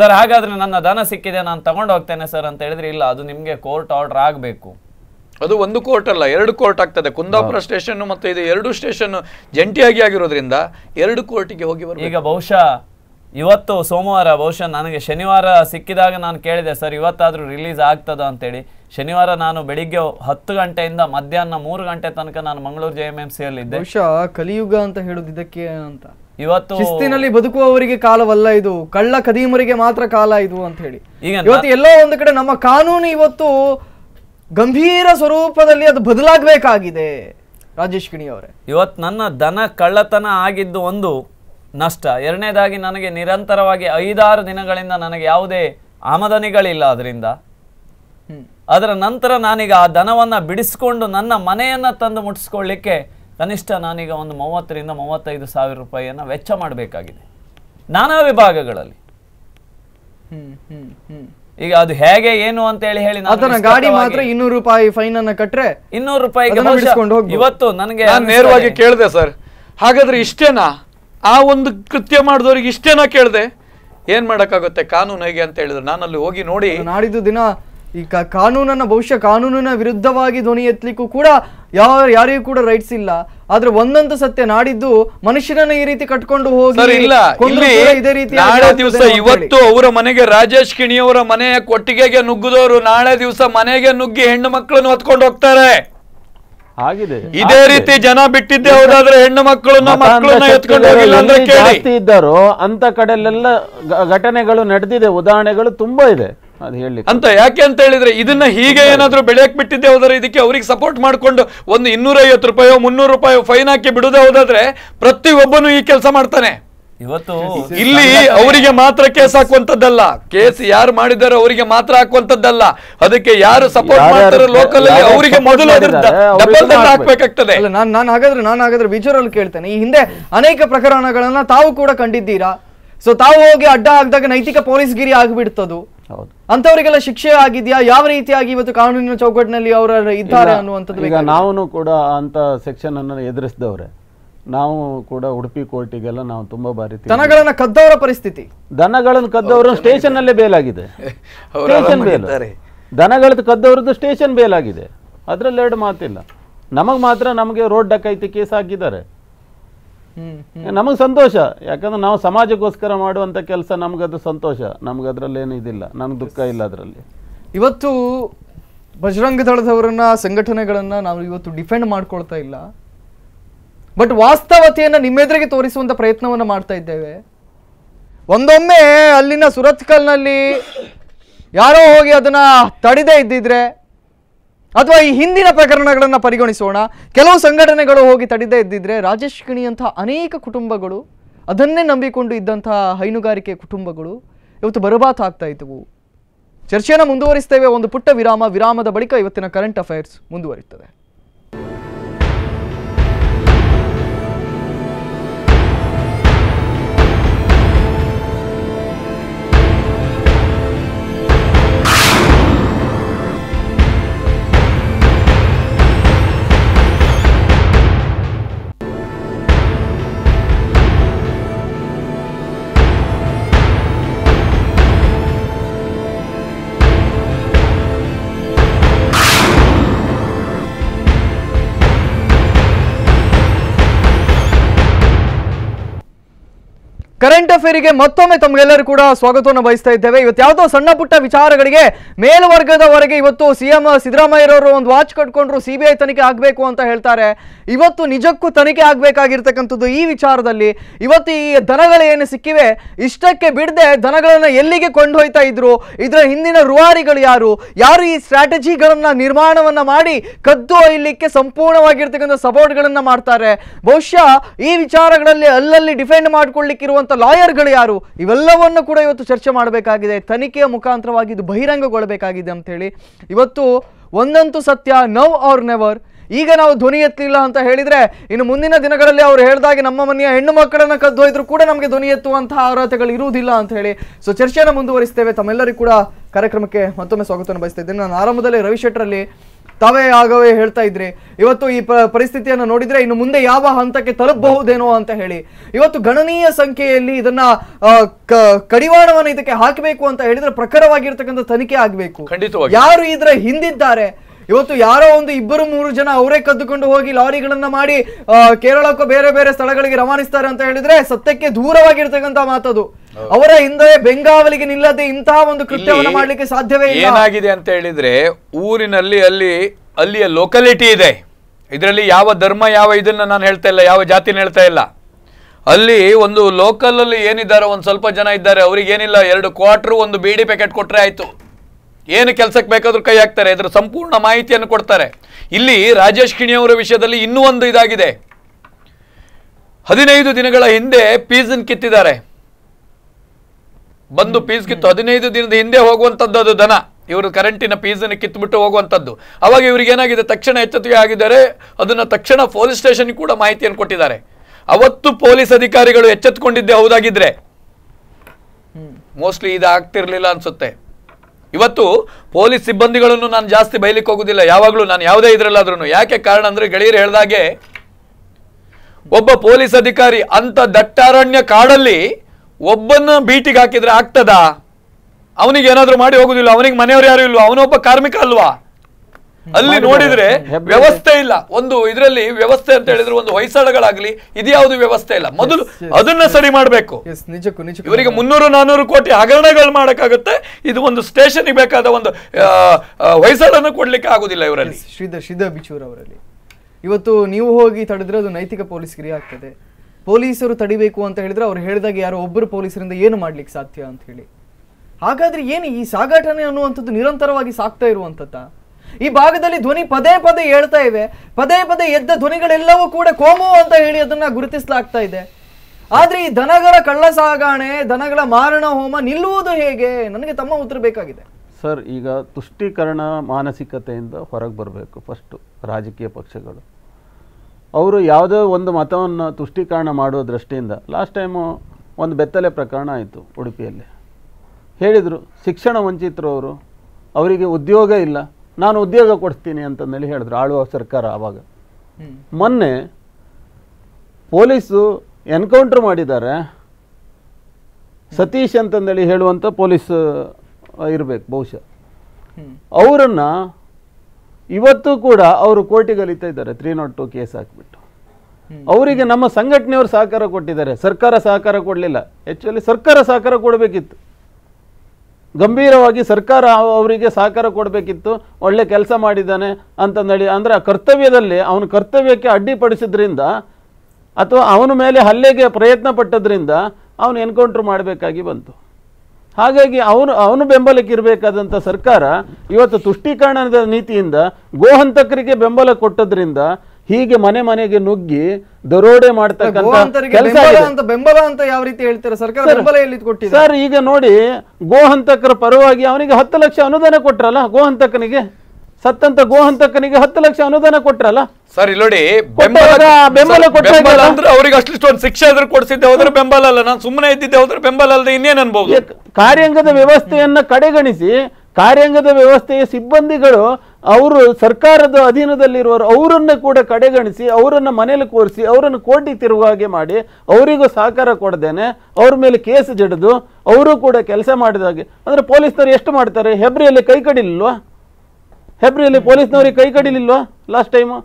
ಸರ್ ಹಾಗಾದರೆ ನನ್ನ ದನ ಸಿಕ್ಕಿದೆ ನಾನು ತಗೊಂಡು ಹೋಗ್ತೇನೆ ಸರ್ ಅಂತ
ಹೇಳಿದರೆ ಇಲ್ಲ ಅದು ನಿಮಗೆ ಕೋರ್ಟ್ ಆರ್ಡ್ರ್ ಆಗಬೇಕು ಅದು ಒಂದು ಕೋರ್ಟ್ ಅಲ್ಲ ಎರಡು ಕೋರ್ಟ್ ಆಗ್ತದೆ ಕುಂದಾಪುರ ಸ್ಟೇಷನ್ ಮತ್ತು ಇದು ಎರಡು ಸ್ಟೇಷನ್ ಜಂಟಿಯಾಗಿ ಆಗಿರೋದ್ರಿಂದ ಎರಡು ಕೋರ್ಟಿಗೆ ಹೋಗಿ ಬರ್ತದೆ ಈಗ ಬಹುಶಃ
ಇವತ್ತು ಸೋಮವಾರ ಬಹುಶಃ ನನಗೆ ಶನಿವಾರ ಸಿಕ್ಕಿದಾಗ ನಾನು ಕೇಳಿದೆ ಸರ್ ಇವತ್ತಾದರೂ ರಿಲೀಸ್ ಆಗ್ತದ ಅಂತೇಳಿ ಶನಿವಾರ ನಾನು ಬೆಳಿಗ್ಗೆ ಹತ್ತು ಗಂಟೆಯಿಂದ ಮಧ್ಯಾಹ್ನ ಮೂರು ಗಂಟೆ ತನಕ ನಾನು ಮಂಗಳೂರು ಜೆ ಎಂ ಎಂ ಇದ್ದೆ ಬಹುಶಃ
ಕಲಿಯುಗ ಅಂತ ಇದಕ್ಕೆ ಅಂತ
ಇವತ್ತು ಶಿಸ್ತಿನಲ್ಲಿ
ಬದುಕುವವರಿಗೆ ಕಾಲವಲ್ಲ ಇದು ಕಳ್ಳ ಕದೀಮರಿಗೆ ಮಾತ್ರ ಕಾಲ ಇದು ಅಂತ ಹೇಳಿ ಈಗ ಇವತ್ತು ಎಲ್ಲೋ ಒಂದು ಕಡೆ ನಮ್ಮ ಕಾನೂನು ಇವತ್ತು ಗಂಭೀರ ಸ್ವರೂಪದಲ್ಲಿ ಅದು ಬದಲಾಗಬೇಕಾಗಿದೆ ರಾಜೇಶ್ ಕಿಣಿ ಅವರೇ
ಇವತ್ತು ನನ್ನ ದನ ಕಳ್ಳತನ ಆಗಿದ್ದು ಒಂದು ನಷ್ಟ ಎರಡನೇದಾಗಿ ನನಗೆ ನಿರಂತರವಾಗಿ ಐದಾರು ದಿನಗಳಿಂದ ನನಗೆ ಯಾವುದೇ ಆಮದನಿಗಳಿಲ್ಲ ಅದರಿಂದ ಅದರ ನಂತರ ನಾನೀಗ ಆ ದನವನ್ನು ಬಿಡಿಸಿಕೊಂಡು ನನ್ನ ಮನೆಯನ್ನು ತಂದು ಮುಟ್ಟಿಸ್ಕೊಳ್ಳಿಕ್ಕೆ ಕನಿಷ್ಠ ನಾನೀಗ ಒಂದು ಮೂವತ್ತರಿಂದ ಮೂವತ್ತೈದು ಸಾವಿರ ರೂಪಾಯಿಯನ್ನು ವೆಚ್ಚ ಮಾಡಬೇಕಾಗಿದೆ
ನಾನಾ ವಿಭಾಗಗಳಲ್ಲಿ
ಈಗ ಅದು ಹೇಗೆ ಏನು
ಅಂತ ಹೇಳಿ ಹೇಳಿ ಗಾಡಿ ಮಾತ್ರ ಇನ್ನೂರು ರೂಪಾಯಿ ಫೈನ್ ಅನ್ನ ಕಟ್ರೆ ಇನ್ನೂರು ರೂಪಾಯಿ ಇವತ್ತು ನನಗೆ ನೇರವಾಗಿ
ಕೇಳಿದೆ ಸರ್ ಹಾಗಾದ್ರೆ ಇಷ್ಟೇನಾ ಆ ಒಂದು ಕೃತ್ಯ ಮಾಡಿದವರಿಗೆ ಇಷ್ಟೇನಾ ಕೇಳಿದೆ ಏನ್ ಮಾಡಕ್ಕಾಗುತ್ತೆ ಕಾನೂನು ಹೇಗೆ ಅಂತ ಹೇಳಿದ್ರು ನಾನಲ್ಲಿ ಹೋಗಿ ನೋಡಿ
ನಾಡಿದ್ದು ದಿನ ಈ ಕಾನೂನನ್ನ ಬಹುಶಃ ಕಾನೂನಿನ ವಿರುದ್ಧವಾಗಿ ಧ್ವನಿ ಎತ್ತಲಿಕ್ಕೂ ಕೂಡ ಯಾವ ಯಾರಿಗೂ ಕೂಡ ರೈಟ್ಸ್ ಇಲ್ಲ ಆದ್ರೆ ಒಂದೊಂದು ಸತ್ಯ ನಾಡಿದ್ದು ಮನುಷ್ಯನನ್ನ ಈ ರೀತಿ ಕಟ್ಕೊಂಡು ಹೋಗಿ ಇಲ್ಲ
ಇವತ್ತು ಅವರ ಮನೆಗೆ ರಾಜೇಶ್ ಕಿಣಿಯವರ ಅವರ ಮನೆಯ ಕೊಟ್ಟಿಗೆಗೆ ನುಗ್ಗುದವರು ನಾಳೆ ದಿವಸ ಮನೆಗೆ ನುಗ್ಗಿ ಹೆಣ್ಣು ಮಕ್ಕಳನ್ನು ಹೊತ್ಕೊಂಡು ಹೋಗ್ತಾರೆ
ಆಗಿದೆ ಇದೇ
ರೀತಿ ಜನ ಬಿಟ್ಟಿದ್ದೆ ಹೆಣ್ಣು ಮಕ್ಕಳನ್ನ ಮಕ್ಕಳನ್ನ ಹೋಗಿಲ್ಲ ಅಂದ್ರೆ
ಇದ್ದಾರೋ ಅಂತ ಕಡೆಲೆಲ್ಲ ಘಟನೆಗಳು ನಡೆದಿದೆ ಉದಾಹರಣೆಗಳು ತುಂಬಾ ಇದೆ ಅಂತ ಯಾಕೆ
ಅಂತ ಹೇಳಿದ್ರೆ ಇದನ್ನ ಹೀಗೆ ಏನಾದ್ರು ಬೆಳೆಯಕ್ ಬಿಟ್ಟಿದ್ದೆ ಹೋದರೆ ಇದಕ್ಕೆ ಅವ್ರಿಗೆ ಸಪೋರ್ಟ್ ಮಾಡ್ಕೊಂಡು ಒಂದು ಇನ್ನೂರೈವತ್ತು ರೂಪಾಯೋ ಮುನ್ನೂರು ರೂಪಾಯೋ ಫೈನ್ ಹಾಕಿ ಬಿಡುದೇ ಹೋದಾದ್ರೆ ಪ್ರತಿ ಒಬ್ಬನು ಈ ಕೆಲಸ ಮಾಡ್ತಾನೆ
ಇವತ್ತು
ಇಲ್ಲಿ ಅವರಿಗೆ
ಮಾತ್ರ ಕೇಸ್ ಹಾಕುವಂತದ್ದಲ್ಲ ಕೇಸ್ ಯಾರು ಮಾಡಿದಾರೋ ಅವರಿಗೆ ಮಾತ್ರ ಹಾಕುವಂತದ್ದಲ್ಲ ಅದಕ್ಕೆ ಯಾರು ಸಪೋರ್ಟ್ ಮಾಡ್ತಾರೋ ಲೋಕಲ್ ಅಲ್ಲಿ ಅವರಿಗೆ ಮೊದಲು ಡಬಲ್ ದಂಡ
ಹಾಕ್ಬೇಕಾಗ್ತದೆ ನಾನು ನಾನು ಹಾಗಾದ್ರೆ ನಾನು ಹಾಗಾದ್ರೆ ವಿಚಾರಲ್ಲಿ ಕೇಳ್ತೇನೆ ಈ ಹಿಂದೆ ಅನೇಕ ಪ್ರಕರಣಗಳನ್ನ ತಾವು ಕೂಡ ಕಂಡಿದ್ದೀರಾ ಸೊ ತಾವು ಹೋಗಿ ಅಡ್ಡ ಆಗ್ದಾಗ ನೈತಿಕ ಪೊಲೀಸ್ ಗಿರಿ ಆಗಿಬಿಡ್ತದು ಹೌದು ಅಂತವರಿಗೆಲ್ಲ ಶಿಕ್ಷೆ ಆಗಿದೆಯಾ ಯಾವ ರೀತಿಯಾಗಿ ಇವತ್ತು ಕಾನೂನಿನ ಚೌಕಟ್ಟಿನಲ್ಲಿ ಅವರ ಇದ್ದಾರೆ ಅನ್ನುವಂಥದ್ದು ಈಗ
ನಾವು ಕೂಡ ಅಂತ ಸೆಕ್ಷನ್ ಅನ್ನು ಎದುರಿಸಿದವ್ರೆ ನಾವು ಕೂಡ ಉಡುಪಿ ಕೋರ್ಟಿಗೆಲ್ಲ ನಾವು ತುಂಬಾ ಬಾರಿ ದನಗಳನ್ನ ಕದ್ದವರ ಪರಿಸ್ಥಿತಿ ದನಗಳನ್ನು ಕದ್ದವರು ಸ್ಟೇಷನ್ ಅಲ್ಲೇ ಬೇಲಾಗಿದೆ ಸ್ಟೇಷನ್ ಬೇಲ್ ದನಗಳದ್ದು ಕದ್ದವ್ರದ್ದು ಸ್ಟೇಷನ್ ಆಗಿದೆ ಅದರಲ್ಲಿ ಎರಡು ಮಾತಿಲ್ಲ ನಮಗೆ ಮಾತ್ರ ನಮಗೆ ರೋಡ್ ಡಕೈತಿ ಕೇಸ್ ಹಾಕಿದ್ದಾರೆ ನಮಗೆ ಸಂತೋಷ ಯಾಕಂದ್ರೆ ನಾವು ಸಮಾಜಕ್ಕೋಸ್ಕರ ಮಾಡುವಂಥ ಕೆಲಸ ನಮಗದು ಸಂತೋಷ ನಮ್ಗೆ ಇದಿಲ್ಲ ನಮ್ಗೆ ದುಃಖ ಇಲ್ಲ ಅದರಲ್ಲಿ
ಇವತ್ತು ಬಜರಂಗ ದಳದವರನ್ನ ಸಂಘಟನೆಗಳನ್ನ ನಾವು ಇವತ್ತು ಡಿಫೆಂಡ್ ಮಾಡ್ಕೊಳ್ತಾ ಇಲ್ಲ ಬಟ್ ವಾಸ್ತವತೆಯನ್ನು ನಿಮ್ಮೆದುರಿಗೆ ತೋರಿಸುವಂಥ ಪ್ರಯತ್ನವನ್ನು ಮಾಡ್ತಾ ಇದ್ದೇವೆ ಒಂದೊಮ್ಮೆ ಅಲ್ಲಿನ ಸುರತ್ಕಲ್ನಲ್ಲಿ ಯಾರೋ ಹೋಗಿ ಅದನ್ನ ತಡಿದೇ ಇದ್ದಿದ್ರೆ ಅಥವಾ ಈ ಹಿಂದಿನ ಪ್ರಕರಣಗಳನ್ನು ಪರಿಗಣಿಸೋಣ ಕೆಲವು ಸಂಘಟನೆಗಳು ಹೋಗಿ ತಡೆದೇ ಇದ್ದಿದ್ರೆ ರಾಜೇಶ್ ಕಿಣಿಯಂತಹ ಅನೇಕ ಕುಟುಂಬಗಳು ಅದನ್ನೇ ನಂಬಿಕೊಂಡು ಇದ್ದಂತಹ ಹೈನುಗಾರಿಕೆ ಕುಟುಂಬಗಳು ಇವತ್ತು ಬರಬಾತ್ ಆಗ್ತಾ ಇದ್ದವು ಚರ್ಚೆಯನ್ನು ಮುಂದುವರಿಸ್ತೇವೆ ಒಂದು ಪುಟ್ಟ ವಿರಾಮ ವಿರಾಮದ ಬಳಿಕ ಇವತ್ತಿನ ಕರೆಂಟ್ ಅಫೇರ್ಸ್ ಮುಂದುವರಿಯುತ್ತದೆ ಕರೆಂಟ್ ಅಫೇರಿಗೆ ಮತ್ತೊಮ್ಮೆ ತಮಗೆಲ್ಲರೂ ಕೂಡ ಸ್ವಾಗತವನ್ನು ಬಯಸ್ತಾ ಇದ್ದೇವೆ ಇವತ್ತು ಯಾವುದೋ ಸಣ್ಣ ಪುಟ್ಟ ವಿಚಾರಗಳಿಗೆ ಮೇಲ್ವರ್ಗದವರೆಗೆ ಇವತ್ತು ಎಂ ಸಿದ್ದರಾಮಯ್ಯರವರು ಒಂದು ವಾಚ್ ಕಟ್ಕೊಂಡ್ರು ಸಿಬಿಐ ತನಿಖೆ ಆಗಬೇಕು ಅಂತ ಹೇಳ್ತಾರೆ ಇವತ್ತು ನಿಜಕ್ಕೂ ತನಿಖೆ ಆಗಬೇಕಾಗಿರ್ತಕ್ಕಂಥದ್ದು ಈ ವಿಚಾರದಲ್ಲಿ ಇವತ್ತು ಈ ದನಗಳು ಏನು ಸಿಕ್ಕಿವೆ ಇಷ್ಟಕ್ಕೆ ಬಿಡದೆ ದನಗಳನ್ನು ಎಲ್ಲಿಗೆ ಕೊಂಡೊಯ್ತಾ ಇದ್ರು ಇದರ ಹಿಂದಿನ ರುವಾರಿಗಳು ಯಾರು ಯಾರು ಈ ಸ್ಟ್ರಾಟಜಿಗಳನ್ನು ನಿರ್ಮಾಣವನ್ನು ಮಾಡಿ ಕದ್ದು ಒಯ್ಯಲಿಕ್ಕೆ ಸಂಪೂರ್ಣವಾಗಿರ್ತಕ್ಕಂಥ ಸಪೋರ್ಟ್ಗಳನ್ನು ಮಾಡ್ತಾರೆ ಬಹುಶಃ ಈ ವಿಚಾರಗಳಲ್ಲಿ ಅಲ್ಲಲ್ಲಿ ಡಿಫೆಂಡ್ ಮಾಡಿಕೊಳ್ಳಿಕ್ಕಿರುವಂಥ ಇರುವಂಥ ಲಾಯರ್ಗಳು ಯಾರು ಇವೆಲ್ಲವನ್ನು ಕೂಡ ಇವತ್ತು ಚರ್ಚೆ ಮಾಡಬೇಕಾಗಿದೆ ತನಿಖೆಯ ಮುಖಾಂತರವಾಗಿ ಇದು ಬಹಿರಂಗಗೊಳ್ಳಬೇಕಾಗಿದೆ ಅಂಥೇಳಿ ಇವತ್ತು ಒಂದಂತೂ ಸತ್ಯ ನೌ ಆರ್ ನೆವರ್ ಈಗ ನಾವು ಧ್ವನಿ ಎತ್ತಲಿಲ್ಲ ಅಂತ ಹೇಳಿದರೆ ಇನ್ನು ಮುಂದಿನ ದಿನಗಳಲ್ಲಿ ಅವರು ಹೇಳಿದಾಗ ನಮ್ಮ ಮನೆಯ ಹೆಣ್ಣು ಮಕ್ಕಳನ್ನು ಕದ್ದೊಯ್ದರೂ ಕೂಡ ನಮಗೆ ಧ್ವನಿ ಎತ್ತುವಂತಹ ಅರ್ಹತೆಗಳು ಇರುವುದಿಲ್ಲ ಅಂತ ಹೇಳಿ ಸೊ ಚರ್ಚೆಯನ್ನು ಮುಂದುವರಿಸ್ತೇವೆ ತಮ್ಮೆಲ್ಲರಿಗೂ ಕೂಡ ಕಾರ್ಯಕ್ರಮಕ್ಕೆ ಮತ್ತೊಮ್ಮೆ ಸ್ವಾಗತವನ್ನು ಬಯಸ್ತಾ ಇದ್ದೇನೆ ನಾನು ಆರಂಭದಲ್ಲಿ ರವಿ ತಾವೇ ಆಗವೇ ಹೇಳ್ತಾ ಇದ್ರಿ ಇವತ್ತು ಈ ಪರಿಸ್ಥಿತಿಯನ್ನು ನೋಡಿದ್ರೆ ಇನ್ನು ಮುಂದೆ ಯಾವ ಹಂತಕ್ಕೆ ತಲುಪಬಹುದೇನೋ ಅಂತ ಹೇಳಿ ಇವತ್ತು ಗಣನೀಯ ಸಂಖ್ಯೆಯಲ್ಲಿ ಇದನ್ನ ಕಡಿವಾಣವನ್ನು ಇದಕ್ಕೆ ಹಾಕಬೇಕು ಅಂತ ಹೇಳಿದ್ರೆ ಪ್ರಖರವಾಗಿರ್ತಕ್ಕಂಥ ತನಿಖೆ ಆಗಬೇಕು ಯಾರು ಇದ್ರ ಹಿಂದಿದ್ದಾರೆ ಇವತ್ತು ಯಾರೋ ಒಂದು ಇಬ್ಬರು ಮೂರು ಜನ ಅವರೇ ಕದ್ದುಕೊಂಡು ಹೋಗಿ ಲಾರಿಗಳನ್ನ ಮಾಡಿ ಕೇರಳಕ್ಕೂ ಬೇರೆ ಬೇರೆ ಸ್ಥಳಗಳಿಗೆ ರವಾನಿಸ್ತಾರೆ ಅಂತ ಹೇಳಿದ್ರೆ ಸತ್ಯಕ್ಕೆ ದೂರವಾಗಿರ್ತಕ್ಕಂತ ಮಾತದು ಅವರ ಹಿಂದೆ ಬೆಂಗಾವಲಿಗೆ ನಿಲ್ಲದೆ ಇಂತಹ ಒಂದು ಕೃತ್ಯವನ್ನು ಮಾಡ್ಲಿಕ್ಕೆ ಸಾಧ್ಯವೇ ಏನಾಗಿದೆ ಅಂತ
ಹೇಳಿದ್ರೆ ಊರಿನಲ್ಲಿ ಅಲ್ಲಿ ಅಲ್ಲಿಯ ಲೋಕಲಿಟಿ ಇದೆ ಇದರಲ್ಲಿ ಯಾವ ಧರ್ಮ ಯಾವ ಇದನ್ನ ನಾನು ಹೇಳ್ತಾ ಇಲ್ಲ ಯಾವ ಜಾತಿನ ಹೇಳ್ತಾ ಇಲ್ಲ ಅಲ್ಲಿ ಒಂದು ಲೋಕಲ್ ಅಲ್ಲಿ ಏನಿದ್ದಾರೆ ಒಂದು ಸ್ವಲ್ಪ ಜನ ಇದ್ದಾರೆ ಅವ್ರಿಗೆ ಏನಿಲ್ಲ ಎರಡು ಕ್ವಾರ್ಟರ್ ಒಂದು ಬಿಡಿ ಪ್ಯಾಕೆಟ್ ಕೊಟ್ರೆ ಆಯ್ತು ಏನು ಕೆಲಸಕ್ಕೆ ಬೇಕಾದರೂ ಕೈ ಹಾಕ್ತಾರೆ ಇದರ ಸಂಪೂರ್ಣ ಮಾಹಿತಿಯನ್ನು ಕೊಡ್ತಾರೆ ಇಲ್ಲಿ ರಾಜೇಶ್ ಕಿಣಿಯವರ ವಿಷಯದಲ್ಲಿ ಇನ್ನೂ ಒಂದು ಇದಾಗಿದೆ ಹದಿನೈದು ದಿನಗಳ ಹಿಂದೆ ಪೀಸನ್ನು ಕಿತ್ತಿದ್ದಾರೆ ಬಂದು ಪೀಸ್ ಕಿತ್ತು ಹದಿನೈದು ದಿನದ ಹಿಂದೆ ಹೋಗುವಂಥದ್ದು ಅದು ದನ ಇವರು ಕರೆಂಟಿನ ಪೀಸನ್ನು ಕಿತ್ಬಿಟ್ಟು ಹೋಗುವಂಥದ್ದು ಅವಾಗ ಇವರಿಗೆ ಏನಾಗಿದೆ ತಕ್ಷಣ ಎಚ್ಚೆತ್ತಿಗೆ ಆಗಿದ್ದಾರೆ ಅದನ್ನು ತಕ್ಷಣ ಪೊಲೀಸ್ ಸ್ಟೇಷನ್ ಕೂಡ ಮಾಹಿತಿಯನ್ನು ಕೊಟ್ಟಿದ್ದಾರೆ ಅವತ್ತು ಪೊಲೀಸ್ ಅಧಿಕಾರಿಗಳು ಎಚ್ಚೆತ್ತುಕೊಂಡಿದ್ದೆ ಹೌದಾಗಿದ್ರೆ ಮೋಸ್ಟ್ಲಿ ಇದು ಆಗ್ತಿರಲಿಲ್ಲ ಅನ್ಸುತ್ತೆ ಇವತ್ತು ಪೊಲೀಸ್ ಸಿಬ್ಬಂದಿಗಳನ್ನು ನಾನು ಜಾಸ್ತಿ ಬೈಲಿಕ್ಕೆ ಹೋಗೋದಿಲ್ಲ ಯಾವಾಗಲೂ ನಾನು ಯಾವುದೇ ಇದರಲ್ಲಾದ್ರೂ ಯಾಕೆ ಕಾರಣ ಅಂದ್ರೆ ಗೆಳೆಯರು ಹೇಳಿದಾಗೆ ಒಬ್ಬ ಪೊಲೀಸ್ ಅಧಿಕಾರಿ ಅಂತ ದಟ್ಟಾರಣ್ಯ ಕಾಡಲ್ಲಿ ಒಬ್ಬನ ಬೀಟಿಗೆ ಹಾಕಿದ್ರೆ ಆಗ್ತದಾ ಅವನಿಗೆ ಏನಾದರೂ ಮಾಡಿ ಹೋಗೋದಿಲ್ಲ ಅವನಿಗೆ ಮನೆಯವರು ಯಾರು ಇಲ್ವಾ ಅವನೊಬ್ಬ ಕಾರ್ಮಿಕ ಅಲ್ವಾ ಅಲ್ಲಿ ನೋಡಿದ್ರೆ ವ್ಯವಸ್ಥೆ ಇಲ್ಲ ಒಂದು ಇದರಲ್ಲಿ ವ್ಯವಸ್ಥೆ ಅಂತ ಹೇಳಿದ್ರೆ ಒಂದು ಹೊಯ್ಸಳಗಳಾಗ್ಲಿ ಇದ್ಯಾವುದು ವ್ಯವಸ್ಥೆ ಇಲ್ಲ ಮೊದಲು ಅದನ್ನ ಸರಿ ಮಾಡಬೇಕು ಇವರಿಗೆ ಮುನ್ನೂರು ನಾನೂರು ಕೋಟಿ ಹಗರಣಗಳು ಮಾಡಕ್ಕಾಗುತ್ತೆ ಇದು ಒಂದು ಸ್ಟೇಷನ್ ಬೇಕಾದ ಒಂದು ಹೊಯ್ಸಳನ್ನು ಕೊಡ್ಲಿಕ್ಕೆ ಆಗುದಿಲ್ಲ ಇವರಲ್ಲಿ
ಶ್ರೀಧರ್ ಶ್ರೀಧರ್ ಬಿಚೂರ್ ಅವರಲ್ಲಿ ಇವತ್ತು ನೀವು ಹೋಗಿ ತಡೆದ್ರೆ ಅದು ನೈತಿಕ ಪೊಲೀಸ್ ಕ್ರಿಯೆ ಆಗ್ತದೆ ಪೊಲೀಸರು ತಡಿಬೇಕು ಅಂತ ಹೇಳಿದ್ರೆ ಅವ್ರು ಹೇಳಿದಾಗ ಯಾರೋ ಒಬ್ಬರು ಪೊಲೀಸರಿಂದ ಏನು ಮಾಡ್ಲಿಕ್ಕೆ ಸಾಧ್ಯ ಅಂತ ಹೇಳಿ ಹಾಗಾದ್ರೆ ಏನು ಈ ಸಾಗಾಟನೆ ಅನ್ನುವಂಥದ್ದು ನಿರಂತರವಾಗಿ ಸಾಕ್ತಾ ಇರುವಂಥದ್ದಾ ಈ ಭಾಗದಲ್ಲಿ ಧ್ವನಿ ಪದೇ ಪದೇ ಹೇಳ್ತಾ ಇವೆ ಪದೇ ಪದೇ ಎದ್ದ ಧ್ವನಿಗಳೆಲ್ಲವೂ ಕೂಡ ಕೋಮು ಅಂತ ಹೇಳಿ ಅದನ್ನ ಗುರುತಿಸಲಾಗ್ತಾ ಇದೆ ಆದ್ರೆ ಈ ದನಗಳ ಕಳ್ಳ ಸಾಗಾಣೆ ದನಗಳ ಮಾರಣ ಹೋಮ ನಿಲ್ಲುವುದು ಹೇಗೆ ನನಗೆ ತಮ್ಮ ಉತ್ತರ ಬೇಕಾಗಿದೆ
ಸರ್ ಈಗ ತುಷ್ಟೀಕರಣ ಮಾನಸಿಕತೆಯಿಂದ ಹೊರಗೆ ಬರಬೇಕು ಫಸ್ಟು ರಾಜಕೀಯ ಪಕ್ಷಗಳು ಅವರು ಯಾವುದೋ ಒಂದು ಮತವನ್ನು ತುಷ್ಟೀಕರಣ ಮಾಡುವ ದೃಷ್ಟಿಯಿಂದ ಲಾಸ್ಟ್ ಟೈಮು ಒಂದು ಬೆತ್ತಲೆ ಪ್ರಕರಣ ಆಯಿತು ಉಡುಪಿಯಲ್ಲಿ ಹೇಳಿದರು ಶಿಕ್ಷಣ ವಂಚಿತರು ಅವರು ಅವರಿಗೆ ಉದ್ಯೋಗ ಇಲ್ಲ ನಾನು ಉದ್ಯೋಗ ಕೊಡಿಸ್ತೀನಿ ಅಂತಂದೇಳಿ ಹೇಳಿದ್ರು ಆಳುವ ಸರ್ಕಾರ ಆವಾಗ ಮೊನ್ನೆ ಪೊಲೀಸು ಎನ್ಕೌಂಟರ್ ಮಾಡಿದ್ದಾರೆ ಸತೀಶ್ ಅಂತಂದೇಳಿ ಹೇಳುವಂಥ ಪೊಲೀಸ್ ಇರಬೇಕು ಬಹುಶಃ ಅವರನ್ನು ಇವತ್ತು ಕೂಡ ಅವರು ಅಲಿತಾ ಇದ್ದಾರೆ ತ್ರೀ ನಾಟ್ ಟು ಕೇಸ್ ಹಾಕ್ಬಿಟ್ಟು ಅವರಿಗೆ ನಮ್ಮ ಸಂಘಟನೆಯವರು ಸಹಕಾರ ಕೊಟ್ಟಿದ್ದಾರೆ ಸರ್ಕಾರ ಸಹಕಾರ ಕೊಡಲಿಲ್ಲ ಆ್ಯಕ್ಚುಲಿ ಸರ್ಕಾರ ಸಹಕಾರ ಕೊಡಬೇಕಿತ್ತು ಗಂಭೀರವಾಗಿ ಸರ್ಕಾರ ಅವರಿಗೆ ಸಹಕಾರ ಕೊಡಬೇಕಿತ್ತು ಒಳ್ಳೆ ಕೆಲಸ ಮಾಡಿದ್ದಾನೆ ಅಂತಂದೇಳಿ ಅಂದರೆ ಆ ಕರ್ತವ್ಯದಲ್ಲಿ ಅವನ ಕರ್ತವ್ಯಕ್ಕೆ ಅಡ್ಡಿಪಡಿಸಿದ್ರಿಂದ ಅಥವಾ ಅವನ ಮೇಲೆ ಹಲ್ಲೆಗೆ ಪ್ರಯತ್ನ ಪಟ್ಟದ್ರಿಂದ ಅವನು ಎನ್ಕೌಂಟ್ರ್ ಮಾಡಬೇಕಾಗಿ ಬಂತು ಹಾಗಾಗಿ ಅವನು ಅವನು ಬೆಂಬಲಕ್ಕೆ ಇರಬೇಕಾದಂಥ ಸರ್ಕಾರ ಇವತ್ತು ತುಷ್ಟೀಕರಣದ ನೀತಿಯಿಂದ ಗೋಹಂತಕರಿಗೆ ಬೆಂಬಲ ಕೊಟ್ಟದ್ರಿಂದ ಹೀಗೆ ಮನೆ ಮನೆಗೆ ನುಗ್ಗಿ ದರೋಡೆ ಮಾಡ್ತಕ್ಕಂಥ
ಬೆಂಬಲ ಅಂತ ಯಾವ ರೀತಿ ಹೇಳ್ತಾರೆ ಸರ್ಕಾರ ಬೆಂಬಲ
ಸರ್ ಈಗ ನೋಡಿ ಗೋಹಂತಕರ ಪರವಾಗಿ ಅವನಿಗೆ ಹತ್ತು ಲಕ್ಷ ಅನುದಾನ ಕೊಟ್ರಲ್ಲ ಗೋಹಂತಕನಿಗೆ ಸತ್ತಂತ ಗೋಹಂತಕನಿಗೆ ಹತ್ತು ಲಕ್ಷ ಅನುದಾನ ಕೊಟ್ರಲ್ಲ
ಸರ್ ನೋಡಿ ಬೆಂಬಲ ಬೆಂಬಲ ಅಂದ್ರೆ ಅವ್ರಿಗೆ ಅಷ್ಟಿಷ್ಟೊಂದು ಶಿಕ್ಷೆ ಆದ್ರೂ ಕೊಡಿಸಿದ್ದೆ ಹೋದ್ರೆ ಬೆಂಬಲ ಅಲ್ಲ ನಾನು ಸುಮ್ಮನೆ ಇದ್ದಿದ್ದೆ ಹೋದ್ರೆ ಬೆಂಬಲ ಅಲ್ಲದೆ ಇನ್ನೇನು ಅನ್ಬಹುದು
ಕಾರ್ಯಾಂಗದ ವ್ಯವಸ್ಥೆಯನ್ನ ಕಡೆಗಣಿಸಿ ಕಾರ್ಯಾಂಗದ ವ್ಯವಸ್ಥೆಯ ಸಿಬ್ಬಂದಿಗಳು ಅವರು ಸರ್ಕಾರದ ಅಧೀನದಲ್ಲಿರುವವರು ಅವರನ್ನು ಕೂಡ ಕಡೆಗಣಿಸಿ ಅವರನ್ನು ಮನೇಲಿ ಕೂರಿಸಿ ಅವರನ್ನು ಕೋರ್ಟಿಗೆ ತಿರುಗುವ ಹಾಗೆ ಮಾಡಿ ಅವರಿಗೂ ಸಹಕಾರ ಕೊಡ್ದೇನೆ ಅವ್ರ ಮೇಲೆ ಕೇಸ್ ಜಡಿದು ಅವರು ಕೂಡ ಕೆಲಸ ಮಾಡಿದ ಹಾಗೆ ಅಂದರೆ ಪೊಲೀಸ್ನವರು ಎಷ್ಟು ಮಾಡ್ತಾರೆ ಹೆಬ್ರಿಯಲ್ಲಿ ಕೈ ಕಡಿಲಿಲ್ವಾ ಹೆಬ್ರಿಯಲ್ಲಿ ಪೊಲೀಸ್ನವ್ರಿಗೆ ಕೈ ಕಡಿಲಿಲ್ವಾ ಲಾಸ್ಟ್ ಟೈಮು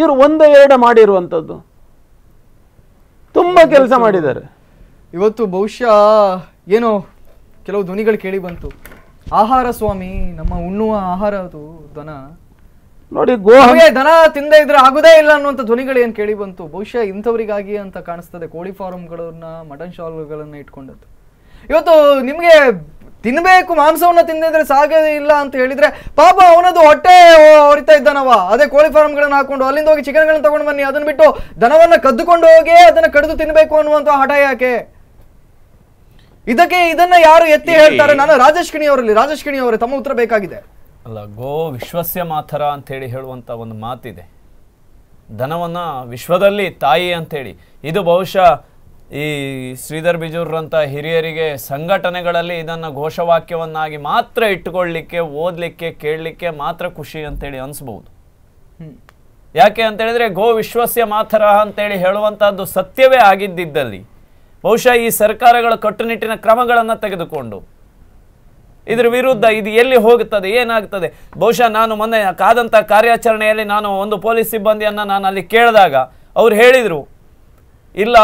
ಇವರು ಒಂದೇ ಎರಡ ಮಾಡಿರುವಂಥದ್ದು ತುಂಬ ಕೆಲಸ ಮಾಡಿದ್ದಾರೆ ಇವತ್ತು ಬಹುಶಃ
ಏನೋ ಕೆಲವು ಧ್ವನಿಗಳು ಕೇಳಿ ಬಂತು ಆಹಾರ ಸ್ವಾಮಿ ನಮ್ಮ ಉಣ್ಣುವ ಆಹಾರ ಅದು ದನ ನೋಡಿ ಗೋ ದನ ತಿಂದ ಇದ್ರೆ ಆಗುದೇ ಇಲ್ಲ ಅನ್ನುವಂತ ಧ್ವನಿಗಳು ಏನ್ ಕೇಳಿ ಬಂತು ಬಹುಶಃ ಇಂಥವರಿಗಾಗಿ ಅಂತ ಕಾಣಿಸ್ತದೆ ಕೋಳಿ ಫಾರಂಗಳನ್ನ ಮಟನ್ ಶಾಲ್ಗಳನ್ನ ಇಟ್ಕೊಂಡದ್ದು ಇವತ್ತು ನಿಮ್ಗೆ ತಿನ್ಬೇಕು ಮಾಂಸವನ್ನ ತಿಂದಿದ್ರೆ ಸಾಗದೇ ಇಲ್ಲ ಅಂತ ಹೇಳಿದ್ರೆ ಪಾಪ ಅವನದು ಹೊಟ್ಟೆ ಹೊರಿತಾ ಇದ್ದಾನವ ಅದೇ ಕೋಳಿ ಫಾರ್ಮ್ಗಳನ್ನ ಹಾಕೊಂಡು ಅಲ್ಲಿಂದ ಹೋಗಿ ಚಿಕನ್ಗಳನ್ನ ತಗೊಂಡು ಬನ್ನಿ ಅದನ್ನ ಬಿಟ್ಟು ದನವನ್ನ ಕದ್ದುಕೊಂಡು ಹೋಗಿ ಅದನ್ನ ಕಡಿದು ತಿನ್ಬೇಕು ಅನ್ನುವಂತ ಹಠ ಯಾಕೆ ಇದಕ್ಕೆ ಇದನ್ನ ಯಾರು ಎತ್ತಿ ಹೇಳ್ತಾರೆ ನಾನು ರಾಜೇಶ್ ಕಿಣಿ ಅವರಲ್ಲಿ ರಾಜೇಶ್ ಅವರೇ ತಮ್ಮ ಉತ್ತರ ಬೇಕಾಗಿದೆ
ಅಲ್ಲ ಗೋ ವಿಶ್ವಸ್ಯ ಮಾಥರ ಅಂತೇಳಿ ಹೇಳುವಂತ ಒಂದು ಮಾತಿದೆ ದನವನ್ನ ವಿಶ್ವದಲ್ಲಿ ತಾಯಿ ಅಂತೇಳಿ ಇದು ಬಹುಶಃ ಈ ಶ್ರೀಧರ್ ಬಿಜೂರ್ರಂಥ ಹಿರಿಯರಿಗೆ ಸಂಘಟನೆಗಳಲ್ಲಿ ಇದನ್ನು ಘೋಷವಾಕ್ಯವನ್ನಾಗಿ ಮಾತ್ರ ಇಟ್ಟುಕೊಳ್ಳಲಿಕ್ಕೆ ಓದಲಿಕ್ಕೆ ಕೇಳಲಿಕ್ಕೆ ಮಾತ್ರ ಖುಷಿ ಅಂತೇಳಿ ಅನಿಸ್ಬೋದು ಯಾಕೆ ಅಂತೇಳಿದರೆ ಗೋ ವಿಶ್ವಸ್ಯ ಮಾತರ ಅಂತೇಳಿ ಹೇಳುವಂಥದ್ದು ಸತ್ಯವೇ ಆಗಿದ್ದಿದ್ದಲ್ಲಿ ಬಹುಶಃ ಈ ಸರ್ಕಾರಗಳ ಕಟ್ಟುನಿಟ್ಟಿನ ಕ್ರಮಗಳನ್ನು ತೆಗೆದುಕೊಂಡು ಇದ್ರ ವಿರುದ್ಧ ಇದು ಎಲ್ಲಿ ಹೋಗುತ್ತದೆ ಏನಾಗ್ತದೆ ಬಹುಶಃ ನಾನು ಮೊನ್ನೆ ಕಾದಂಥ ಕಾರ್ಯಾಚರಣೆಯಲ್ಲಿ ನಾನು ಒಂದು ಪೊಲೀಸ್ ಸಿಬ್ಬಂದಿಯನ್ನು ನಾನು ಅಲ್ಲಿ ಕೇಳಿದಾಗ ಅವ್ರು ಹೇಳಿದರು ಇಲ್ಲ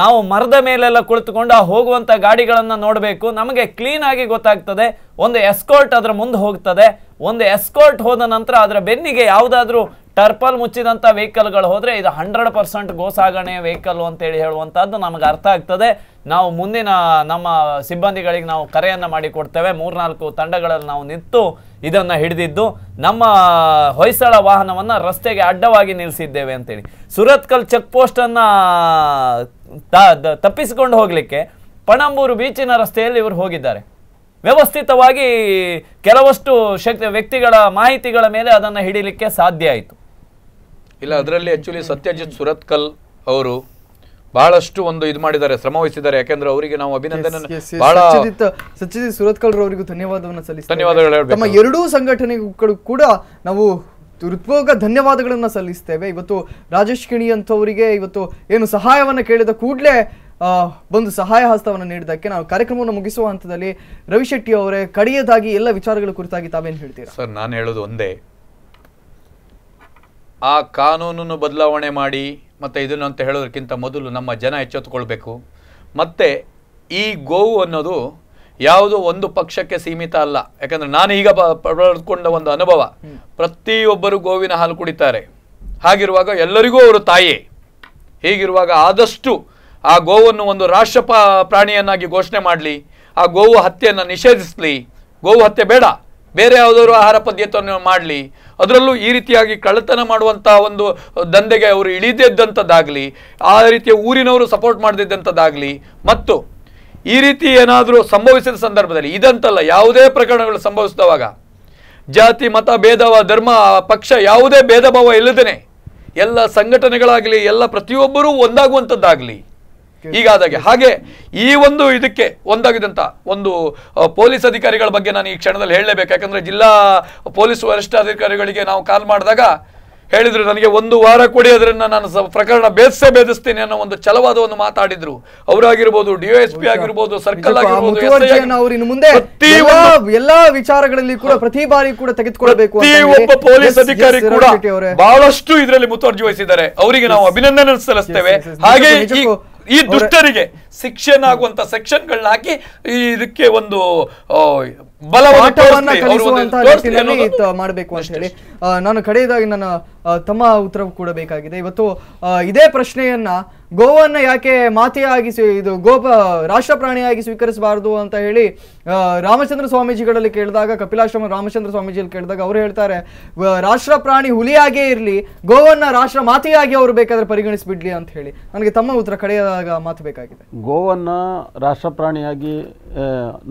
ನಾವು ಮರದ ಮೇಲೆಲ್ಲ ಕುಳಿತುಕೊಂಡು ಆ ಹೋಗುವಂಥ ಗಾಡಿಗಳನ್ನು ನೋಡಬೇಕು ನಮಗೆ ಕ್ಲೀನಾಗಿ ಗೊತ್ತಾಗ್ತದೆ ಒಂದು ಎಸ್ಕೋರ್ಟ್ ಅದರ ಮುಂದೆ ಹೋಗ್ತದೆ ಒಂದು ಎಸ್ಕೋರ್ಟ್ ಹೋದ ನಂತರ ಅದರ ಬೆನ್ನಿಗೆ ಯಾವುದಾದ್ರೂ ಟರ್ಪಲ್ ಮುಚ್ಚಿದಂಥ ವೆಹಿಕಲ್ಗಳು ಹೋದರೆ ಇದು ಹಂಡ್ರೆಡ್ ಪರ್ಸೆಂಟ್ ಗೋಸಾಗಣೆ ವೆಹಿಕಲ್ ಅಂತೇಳಿ ಹೇಳುವಂಥದ್ದು ನಮಗೆ ಅರ್ಥ ಆಗ್ತದೆ ನಾವು ಮುಂದಿನ ನಮ್ಮ ಸಿಬ್ಬಂದಿಗಳಿಗೆ ನಾವು ಕರೆಯನ್ನು ಮಾಡಿಕೊಡ್ತೇವೆ ಮೂರ್ನಾಲ್ಕು ತಂಡಗಳಲ್ಲಿ ನಾವು ನಿಂತು ಇದನ್ನು ಹಿಡಿದಿದ್ದು ನಮ್ಮ ಹೊಯ್ಸಳ ವಾಹನವನ್ನು ರಸ್ತೆಗೆ ಅಡ್ಡವಾಗಿ ನಿಲ್ಲಿಸಿದ್ದೇವೆ ಅಂತೇಳಿ ಸುರತ್ಕಲ್ ಚೆಕ್ ಪೋಸ್ಟನ್ನು ತಪ್ಪಿಸಿಕೊಂಡು ಹೋಗಲಿಕ್ಕೆ ಪಣಂಬೂರು ಬೀಚಿನ ರಸ್ತೆಯಲ್ಲಿ ಇವರು ಹೋಗಿದ್ದಾರೆ ವ್ಯವಸ್ಥಿತವಾಗಿ ಕೆಲವಷ್ಟು ಶಕ್ತಿ
ವ್ಯಕ್ತಿಗಳ ಮಾಹಿತಿಗಳ ಮೇಲೆ ಅದನ್ನು ಹಿಡಿಲಿಕ್ಕೆ ಸಾಧ್ಯ ಆಯಿತು ಇಲ್ಲ ಅದರಲ್ಲಿ ಆ್ಯಕ್ಚುಲಿ ಸತ್ಯಜಿತ್ ಸುರತ್ಕಲ್ ಅವರು ಬಹಳಷ್ಟು ಒಂದು ಇದು ಮಾಡಿದ್ದಾರೆ ಶ್ರಮ ವಹಿಸಿದ್ದಾರೆ ಯಾಕೆಂದ್ರೆ ಅವರಿಗೆ ನಾವು ಅಭಿನಂದನೆ ಬಹಳ
ಸುರತ್ಕಲ್ ಅವರಿಗೂ ಧನ್ಯವಾದವನ್ನು ಸಲ್ಲಿಸಿ ಧನ್ಯವಾದಗಳು ನಮ್ಮ ಎರಡೂ ಸಂಘಟನೆಗಳು ಕೂಡ ನಾವು ಹೃತ್ಪೂರ್ವಕ ಧನ್ಯವಾದಗಳನ್ನು ಸಲ್ಲಿಸ್ತೇವೆ ಇವತ್ತು ರಾಜೇಶ್ ಕಿಣಿ ಅಂತವರಿಗೆ ಇವತ್ತು ಏನು ಸಹಾಯವನ್ನು ಕೇಳಿದ ಕೂಡಲೇ ಬಂದು ಸಹಾಯ ಹಸ್ತವನ್ನು ನೀಡಿದ್ದಕ್ಕೆ ನಾವು ಕಾರ್ಯಕ್ರಮವನ್ನು ಮುಗಿಸುವ ಹಂತದಲ್ಲಿ ರವಿಶೆಟ್ಟಿ ಅವರೇ ಕಡೆಯದಾಗಿ ಎಲ್ಲ ವಿಚಾರಗಳ ಕುರಿತಾಗಿ ತಾವೇನು ಹೇಳ್ತೀರಾ
ಸರ್ ನಾನು ಹೇಳೋದು ಒಂದೇ ಆ ಕಾನೂನನ್ನು ಬದಲಾವಣೆ ಮಾಡಿ ಮತ್ತು ಇದನ್ನು ಅಂತ ಹೇಳೋದಕ್ಕಿಂತ ಮೊದಲು ನಮ್ಮ ಜನ ಎಚ್ಚೆತ್ತುಕೊಳ್ಬೇಕು ಮತ್ತು ಈ ಗೋವು ಅನ್ನೋದು ಯಾವುದೋ ಒಂದು ಪಕ್ಷಕ್ಕೆ ಸೀಮಿತ ಅಲ್ಲ ಯಾಕಂದರೆ ನಾನು ಈಗ ಪಡೆದುಕೊಂಡ ಒಂದು ಅನುಭವ ಪ್ರತಿಯೊಬ್ಬರು ಗೋವಿನ ಹಾಲು ಕುಡಿತಾರೆ ಹಾಗಿರುವಾಗ ಎಲ್ಲರಿಗೂ ಅವರು ತಾಯಿ ಹೀಗಿರುವಾಗ ಆದಷ್ಟು ಆ ಗೋವನ್ನು ಒಂದು ರಾಷ್ಟ್ರ ಪ್ರಾಣಿಯನ್ನಾಗಿ ಘೋಷಣೆ ಮಾಡಲಿ ಆ ಗೋವು ಹತ್ಯೆಯನ್ನು ನಿಷೇಧಿಸಲಿ ಗೋವು ಹತ್ಯೆ ಬೇಡ ಬೇರೆ ಯಾವುದಾದ್ರು ಆಹಾರ ಪದ್ಧತಿಯನ್ನು ಮಾಡಲಿ ಅದರಲ್ಲೂ ಈ ರೀತಿಯಾಗಿ ಕಳ್ಳತನ ಮಾಡುವಂಥ ಒಂದು ದಂಧೆಗೆ ಅವರು ಇಳಿದಿದ್ದಂಥದ್ದಾಗಲಿ ಆ ರೀತಿಯ ಊರಿನವರು ಸಪೋರ್ಟ್ ಮಾಡದಿದ್ದಂಥದ್ದಾಗಲಿ ಮತ್ತು ಈ ರೀತಿ ಏನಾದರೂ ಸಂಭವಿಸಿದ ಸಂದರ್ಭದಲ್ಲಿ ಇದಂತಲ್ಲ ಯಾವುದೇ ಪ್ರಕರಣಗಳು ಸಂಭವಿಸಿದವಾಗ ಜಾತಿ ಮತ ಭೇದವ ಧರ್ಮ ಪಕ್ಷ ಯಾವುದೇ ಭೇದ ಭಾವ ಇಲ್ಲದೇ ಎಲ್ಲ ಸಂಘಟನೆಗಳಾಗಲಿ ಎಲ್ಲ ಪ್ರತಿಯೊಬ್ಬರೂ ಒಂದಾಗುವಂಥದ್ದಾಗಲಿ ಈಗಾದಾಗೆ ಹಾಗೆ ಈ ಒಂದು ಇದಕ್ಕೆ ಒಂದಾಗಿದ್ದಂಥ ಒಂದು ಪೊಲೀಸ್ ಅಧಿಕಾರಿಗಳ ಬಗ್ಗೆ ನಾನು ಈ ಕ್ಷಣದಲ್ಲಿ ಹೇಳಲೇಬೇಕು ಯಾಕಂದ್ರೆ ಜಿಲ್ಲಾ ಪೊಲೀಸ್ ಅಧಿಕಾರಿಗಳಿಗೆ ನಾವು ಕಾಲ್ ಮಾಡಿದಾಗ ಹೇಳಿದರು ನನಗೆ ಒಂದು ವಾರ ಕೊಡಿ ಅದರನ್ನು ನಾನು ಪ್ರಕರಣ ಬೇಸೇ ಬೇಧಿಸ್ತೀನಿ ಅನ್ನೋ ಒಂದು ಛಲವಾದ ಮಾತಾಡಿದ್ರು ಅವರಾಗಿರ್ಬೋದು ಡಿ ಎಸ್ ಪಿ ಆಗಿರ್ಬೋದು ಸರ್ಕಲ್ ಆಗಿರ್ಬೋದು
ಎಲ್ಲಾ ವಿಚಾರಗಳಲ್ಲಿ ಕೂಡ ಪ್ರತಿ ಬಾರಿ ಕೂಡ ತೆಗೆದುಕೊಳ್ಳಬೇಕು ಒಬ್ಬ ಪೊಲೀಸ್ ಅಧಿಕಾರಿ ಕೂಡ
ಬಹಳಷ್ಟು ಇದರಲ್ಲಿ ಮುತುವರ್ಜಿ ವಹಿಸಿದ್ದಾರೆ ಅವರಿಗೆ ನಾವು ಅಭಿನಂದನೆ ಸಲ್ಲಿಸ್ತೇವೆ ಹಾಗೆ ಈ ದುಷ್ಟರಿಗೆ ಶಿಕ್ಷೆನಾಗುವಂತ ಸೆಕ್ಷನ್ಗಳನ್ನ ಹಾಕಿ ಇದಕ್ಕೆ ಒಂದು ಮಾಡಬೇಕು
ಅಂತ ಹೇಳಿ ನಾನು ಕಡೆಯದಾಗಿ ನನ್ನ ತಮ್ಮ ಉತ್ತರ ಕೂಡ ಬೇಕಾಗಿದೆ ಇವತ್ತು ಇದೇ ಪ್ರಶ್ನೆಯನ್ನ ಗೋವನ್ನ ಯಾಕೆ ಮಾತೆಯಾಗಿ ಇದು ಗೋಪ ರಾಷ್ಟ್ರ ಪ್ರಾಣಿಯಾಗಿ ಸ್ವೀಕರಿಸಬಾರದು ಅಂತ ಹೇಳಿ ರಾಮಚಂದ್ರ ಸ್ವಾಮೀಜಿಗಳಲ್ಲಿ ಕೇಳಿದಾಗ ಕಪಿಲಾಶ್ರಮ ರಾಮಚಂದ್ರ ಸ್ವಾಮೀಜಿಯಲ್ಲಿ ಕೇಳಿದಾಗ ಅವರು ಹೇಳ್ತಾರೆ ರಾಷ್ಟ್ರ ಪ್ರಾಣಿ ಹುಲಿಯಾಗೇ ಇರಲಿ ಗೋವನ್ನ ರಾಷ್ಟ್ರ ಮಾತೆಯಾಗಿ ಅವರು ಬೇಕಾದ್ರೆ ಬಿಡ್ಲಿ ಅಂತ ಹೇಳಿ ನನಗೆ ತಮ್ಮ ಉತ್ತರ ಕಡೆಯದಾಗ ಮಾತು ಬೇಕಾಗಿದೆ
ಗೋವನ್ನ ರಾಷ್ಟ್ರ ಪ್ರಾಣಿಯಾಗಿ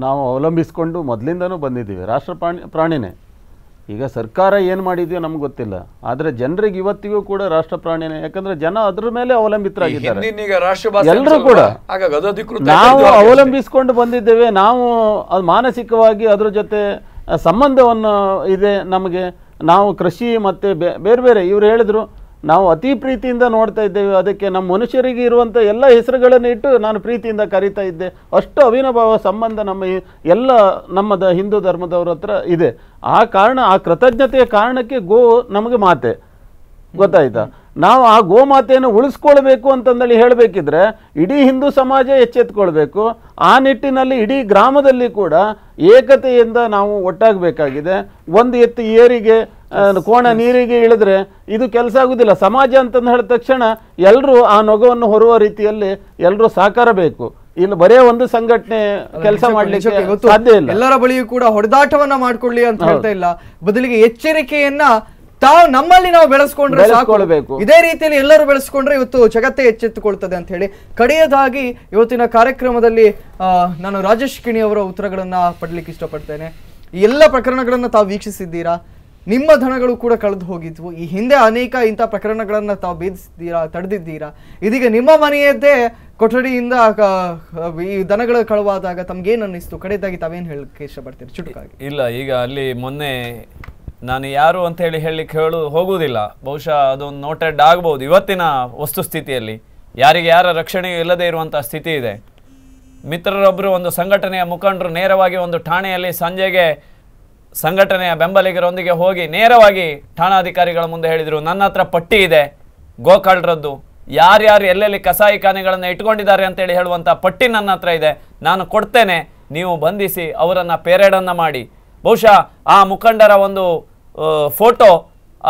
ನಾವು ಅವಲಂಬಿಸಿಕೊಂಡು ಮೊದಲಿನ ಕಡೆಯಿಂದನೂ ಬಂದಿದ್ದೀವಿ ರಾಷ್ಟ್ರ ಪ್ರಾಣಿ ಪ್ರಾಣಿನೇ ಈಗ ಸರ್ಕಾರ ಏನು ಮಾಡಿದೆಯೋ ನಮ್ಗೆ ಗೊತ್ತಿಲ್ಲ ಆದರೆ ಜನರಿಗೆ ಇವತ್ತಿಗೂ ಕೂಡ ರಾಷ್ಟ್ರ ಪ್ರಾಣಿನೇ ಯಾಕಂದ್ರೆ ಜನ ಅದ್ರ ಮೇಲೆ ಅವಲಂಬಿತರಾಗಿದ್ದಾರೆ
ಎಲ್ಲರೂ ಕೂಡ ನಾವು
ಅವಲಂಬಿಸ್ಕೊಂಡು ಬಂದಿದ್ದೇವೆ ನಾವು ಮಾನಸಿಕವಾಗಿ ಅದ್ರ ಜೊತೆ ಸಂಬಂಧವನ್ನು ಇದೆ ನಮಗೆ ನಾವು ಕೃಷಿ ಮತ್ತು ಬೇರೆ ಬೇರೆ ಇವ್ರು ಹೇಳಿದ್ರು ನಾವು ಅತಿ ಪ್ರೀತಿಯಿಂದ ನೋಡ್ತಾ ಇದ್ದೇವೆ ಅದಕ್ಕೆ ನಮ್ಮ ಮನುಷ್ಯರಿಗೆ ಇರುವಂಥ ಎಲ್ಲ ಹೆಸರುಗಳನ್ನು ಇಟ್ಟು ನಾನು ಪ್ರೀತಿಯಿಂದ ಕರಿತಾ ಇದ್ದೆ ಅಷ್ಟು ಅವಿನಭಾವ ಸಂಬಂಧ ನಮ್ಮ ಎಲ್ಲ ನಮ್ಮದ ಹಿಂದೂ ಧರ್ಮದವ್ರ ಹತ್ರ ಇದೆ ಆ ಕಾರಣ ಆ ಕೃತಜ್ಞತೆಯ ಕಾರಣಕ್ಕೆ ಗೋ ನಮಗೆ ಮಾತೆ ಗೊತ್ತಾಯ್ತಾ ನಾವು ಆ ಗೋಮಾತೆಯನ್ನು ಉಳಿಸ್ಕೊಳ್ಬೇಕು ಅಂತಂದೇಳಿ ಹೇಳಬೇಕಿದ್ರೆ ಇಡೀ ಹಿಂದೂ ಸಮಾಜ ಎಚ್ಚೆತ್ಕೊಳ್ಬೇಕು ಆ ನಿಟ್ಟಿನಲ್ಲಿ ಇಡೀ ಗ್ರಾಮದಲ್ಲಿ ಕೂಡ ಏಕತೆಯಿಂದ ನಾವು ಒಟ್ಟಾಗಬೇಕಾಗಿದೆ ಒಂದು ಎತ್ತು ಏರಿಗೆ ಕೋಣ ನೀರಿಗೆ ಇಳಿದ್ರೆ ಇದು ಕೆಲಸ ಆಗುದಿಲ್ಲ ಸಮಾಜ ಅಂತಂದು ಹೇಳಿದ ತಕ್ಷಣ ಎಲ್ಲರೂ ಆ ನೊಗವನ್ನು ಹೊರುವ ರೀತಿಯಲ್ಲಿ ಎಲ್ಲರೂ ಸಹಕಾರ ಬೇಕು ಇಲ್ಲಿ ಬರೇ ಒಂದು ಸಂಘಟನೆ ಕೆಲಸ ಮಾಡ್ಲಿಕ್ಕೆ ಇಲ್ಲ ಎಲ್ಲರ ಬಳಿಯೂ ಕೂಡ ಹೊಡೆದಾಟವನ್ನ ಮಾಡ್ಕೊಳ್ಳಿ ಅಂತ ಹೇಳ್ತಾ ಇಲ್ಲ
ಬದಲಿಗೆ ಎಚ್ಚರಿಕೆಯನ್ನ ತಾವು ನಮ್ಮಲ್ಲಿ ನಾವು ಬೆಳೆಸ್ಕೊಂಡ್ರೆ ಸಾಕೊಳ್ಬೇಕು ಇದೇ ರೀತಿಯಲ್ಲಿ ಎಲ್ಲರೂ ಬೆಳೆಸ್ಕೊಂಡ್ರೆ ಇವತ್ತು ಜಗತ್ತೇ ಎಚ್ಚೆತ್ತುಕೊಳ್ತದೆ ಅಂತ ಹೇಳಿ ಕಡೆಯದಾಗಿ ಇವತ್ತಿನ ಕಾರ್ಯಕ್ರಮದಲ್ಲಿ ನಾನು ರಾಜೇಶ್ ಕಿಣಿ ಅವರ ಉತ್ತರಗಳನ್ನ ಪಡ್ಲಿಕ್ಕೆ ಇಷ್ಟಪಡ್ತೇನೆ ಎಲ್ಲ ಪ್ರಕರಣಗಳನ್ನ ತಾವು ವೀಕ್ಷಿಸಿದ್ದೀರಾ ನಿಮ್ಮ ಧನಗಳು ಕೂಡ ಕಳೆದು ಹೋಗಿದ್ವು ಈ ಹಿಂದೆ ಅನೇಕ ಇಂಥ ಪ್ರಕರಣಗಳನ್ನು ತಾವು ಬೇಧಿಸಿದ್ದೀರಾ ತಡೆದಿದ್ದೀರಾ ಇದೀಗ ನಿಮ್ಮ ಮನೆಯದ್ದೇ ಕೊಠಡಿಯಿಂದ ಈ ದನಗಳು ಕಳುವಾದಾಗ ತಮ್ಗೇನು ಅನ್ನಿಸ್ತು ಕಡೆಯದಾಗಿ ತಾವೇನು ಹೇಳಕ್ಕೆ ಇಷ್ಟಪಡ್ತೀರಿ ಚುಟುಕಾಗಿ
ಇಲ್ಲ ಈಗ ಅಲ್ಲಿ ಮೊನ್ನೆ ನಾನು ಯಾರು ಅಂತ ಹೇಳಿ ಹೇಳಿ ಹೇಳು ಹೋಗುವುದಿಲ್ಲ ಬಹುಶಃ ಅದೊಂದು ನೋಟೆಡ್ ಆಗ್ಬೋದು ಇವತ್ತಿನ ವಸ್ತುಸ್ಥಿತಿಯಲ್ಲಿ ಯಾರಿಗೆ ಯಾರ ರಕ್ಷಣೆ ಇಲ್ಲದೆ ಇರುವಂಥ ಸ್ಥಿತಿ ಇದೆ ಮಿತ್ರರೊಬ್ಬರು ಒಂದು ಸಂಘಟನೆಯ ಮುಖಂಡರು ನೇರವಾಗಿ ಒಂದು ಠಾಣೆಯಲ್ಲಿ ಸಂಜೆಗೆ ಸಂಘಟನೆಯ ಬೆಂಬಲಿಗರೊಂದಿಗೆ ಹೋಗಿ ನೇರವಾಗಿ ಠಾಣಾಧಿಕಾರಿಗಳ ಮುಂದೆ ಹೇಳಿದರು ನನ್ನ ಹತ್ರ ಪಟ್ಟಿ ಇದೆ ಯಾರು ಯಾರ್ಯಾರು ಎಲ್ಲೆಲ್ಲಿ ಖಾನೆಗಳನ್ನು ಇಟ್ಕೊಂಡಿದ್ದಾರೆ ಅಂತೇಳಿ ಹೇಳುವಂಥ ಪಟ್ಟಿ ನನ್ನ ಹತ್ರ ಇದೆ ನಾನು ಕೊಡ್ತೇನೆ ನೀವು ಬಂಧಿಸಿ ಅವರನ್ನು ಪೇರೇಡನ್ನು ಮಾಡಿ ಬಹುಶಃ ಆ ಮುಖಂಡರ ಒಂದು ಫೋಟೋ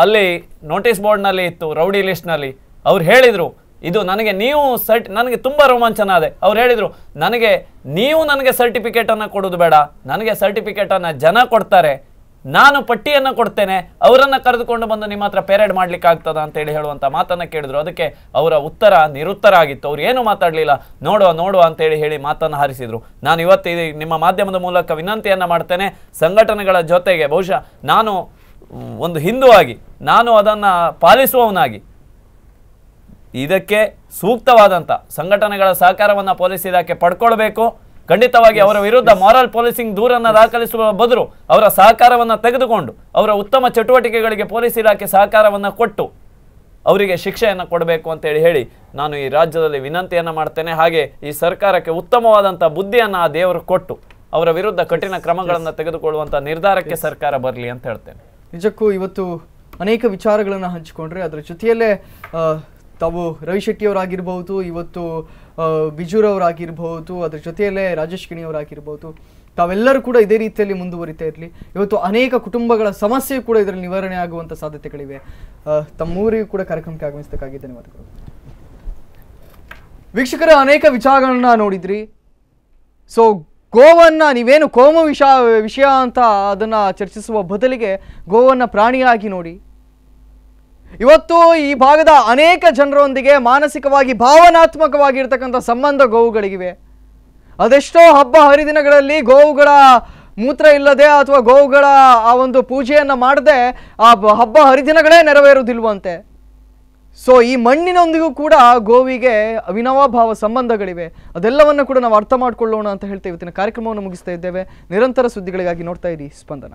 ಅಲ್ಲಿ ನೋಟಿಸ್ ಬೋರ್ಡ್ನಲ್ಲಿ ಇತ್ತು ರೌಡಿ ಲಿಸ್ಟ್ನಲ್ಲಿ ಅವ್ರು ಹೇಳಿದರು ಇದು ನನಗೆ ನೀವು ಸರ್ಟಿ ನನಗೆ ತುಂಬ ರೋಮಾಂಚನ ಅದೇ ಅವ್ರು ಹೇಳಿದರು ನನಗೆ ನೀವು ನನಗೆ ಸರ್ಟಿಫಿಕೇಟನ್ನು ಕೊಡೋದು ಬೇಡ ನನಗೆ ಸರ್ಟಿಫಿಕೇಟನ್ನು ಜನ ಕೊಡ್ತಾರೆ ನಾನು ಪಟ್ಟಿಯನ್ನು ಕೊಡ್ತೇನೆ ಅವರನ್ನು ಕರೆದುಕೊಂಡು ಬಂದು ನಿಮ್ಮ ಹತ್ರ ಪೇರೇಡ್ ಮಾಡ್ಲಿಕ್ಕಾಗ್ತದ ಅಂತೇಳಿ ಹೇಳುವಂಥ ಮಾತನ್ನು ಕೇಳಿದ್ರು ಅದಕ್ಕೆ ಅವರ ಉತ್ತರ ನಿರುತ್ತರ ಆಗಿತ್ತು ಅವ್ರು ಏನೂ ಮಾತಾಡಲಿಲ್ಲ ನೋಡುವ ನೋಡುವ ಅಂತೇಳಿ ಹೇಳಿ ಮಾತನ್ನು ಹಾರಿಸಿದರು ನಾನು ಇವತ್ತು ನಿಮ್ಮ ಮಾಧ್ಯಮದ ಮೂಲಕ ವಿನಂತಿಯನ್ನು ಮಾಡ್ತೇನೆ ಸಂಘಟನೆಗಳ ಜೊತೆಗೆ ಬಹುಶಃ ನಾನು ಒಂದು ಹಿಂದೂ ಆಗಿ ನಾನು ಅದನ್ನು ಪಾಲಿಸುವವನಾಗಿ ಇದಕ್ಕೆ ಸೂಕ್ತವಾದಂಥ ಸಂಘಟನೆಗಳ ಸಹಕಾರವನ್ನು ಪೊಲೀಸ್ ಇಲಾಖೆ ಪಡ್ಕೊಳ್ಬೇಕು ಖಂಡಿತವಾಗಿ ಅವರ ವಿರುದ್ಧ ಮಾರಲ್ ಪೊಲೀಸಿಂಗ್ ದೂರನ್ನು ದಾಖಲಿಸುವ ಬದಲು ಅವರ ಸಹಕಾರವನ್ನು ತೆಗೆದುಕೊಂಡು ಅವರ ಉತ್ತಮ ಚಟುವಟಿಕೆಗಳಿಗೆ ಪೊಲೀಸ್ ಇಲಾಖೆ ಸಹಕಾರವನ್ನು ಕೊಟ್ಟು ಅವರಿಗೆ ಶಿಕ್ಷೆಯನ್ನು ಕೊಡಬೇಕು ಅಂತೇಳಿ ಹೇಳಿ ನಾನು ಈ ರಾಜ್ಯದಲ್ಲಿ ವಿನಂತಿಯನ್ನು ಮಾಡ್ತೇನೆ ಹಾಗೆ ಈ ಸರ್ಕಾರಕ್ಕೆ ಉತ್ತಮವಾದಂಥ ಬುದ್ಧಿಯನ್ನು ಆ ದೇವರು ಕೊಟ್ಟು ಅವರ ವಿರುದ್ಧ ಕಠಿಣ ಕ್ರಮಗಳನ್ನು ತೆಗೆದುಕೊಳ್ಳುವಂಥ ನಿರ್ಧಾರಕ್ಕೆ ಸರ್ಕಾರ ಬರಲಿ ಅಂತ ಹೇಳ್ತೇನೆ
ನಿಜಕ್ಕೂ ಇವತ್ತು ಅನೇಕ ವಿಚಾರಗಳನ್ನು ಹಂಚಿಕೊಂಡ್ರೆ ಅದರ ಜೊತೆಯಲ್ಲೇ ತಾವು ರವಿ ಇವತ್ತು ಬಿಜೂರವರಾಗಿರ್ಬೋದು ಅದ್ರ ಜೊತೆಯಲ್ಲೇ ರಾಜೇಶ್ ಕಿಣಿಯವರಾಗಿರ್ಬೋದು ತಾವೆಲ್ಲರೂ ಕೂಡ ಇದೇ ರೀತಿಯಲ್ಲಿ ಮುಂದುವರಿತಾ ಇರಲಿ ಇವತ್ತು ಅನೇಕ ಕುಟುಂಬಗಳ ಸಮಸ್ಯೆ ಕೂಡ ಇದರಲ್ಲಿ ನಿವಾರಣೆ ಆಗುವಂಥ ಸಾಧ್ಯತೆಗಳಿವೆ ತಮ್ಮೂರಿಗೂ ಕೂಡ ಕಾರ್ಯಕ್ರಮಕ್ಕೆ ಆಗಮಿಸಬೇಕಾಗಿದೆ ಧನ್ಯವಾದಗಳು ವೀಕ್ಷಕರ ಅನೇಕ ವಿಚಾರಗಳನ್ನ ನೋಡಿದ್ರಿ ಸೊ ಗೋವನ್ನು ನೀವೇನು ಕೋಮ ವಿಷ ವಿಷಯ ಅಂತ ಅದನ್ನು ಚರ್ಚಿಸುವ ಬದಲಿಗೆ ಗೋವನ್ನು ಪ್ರಾಣಿಯಾಗಿ ನೋಡಿ ಇವತ್ತು ಈ ಭಾಗದ ಅನೇಕ ಜನರೊಂದಿಗೆ ಮಾನಸಿಕವಾಗಿ ಭಾವನಾತ್ಮಕವಾಗಿರ್ತಕ್ಕಂಥ ಸಂಬಂಧ ಗೋವುಗಳಿಗಿವೆ ಅದೆಷ್ಟೋ ಹಬ್ಬ ಹರಿದಿನಗಳಲ್ಲಿ ಗೋವುಗಳ ಮೂತ್ರ ಇಲ್ಲದೆ ಅಥವಾ ಗೋವುಗಳ ಆ ಒಂದು ಪೂಜೆಯನ್ನು ಮಾಡದೆ ಆ ಹಬ್ಬ ಹರಿದಿನಗಳೇ ನೆರವೇರುವುದಿಲ್ವಂತೆ ಸೊ ಈ ಮಣ್ಣಿನೊಂದಿಗೂ ಕೂಡ ಗೋವಿಗೆ ಅವಿನವಾಭಾವ ಸಂಬಂಧಗಳಿವೆ ಅದೆಲ್ಲವನ್ನು ಕೂಡ ನಾವು ಅರ್ಥ ಮಾಡಿಕೊಳ್ಳೋಣ ಅಂತ ಹೇಳ್ತೇವೆ ಇವತ್ತಿನ ಕಾರ್ಯಕ್ರಮವನ್ನು ಮುಗಿಸ್ತಾ ಇದ್ದೇವೆ ನಿರಂತರ ಸುದ್ದಿಗಳಿಗಾಗಿ ನೋಡ್ತಾ ಇರಿ ಸ್ಪಂದನ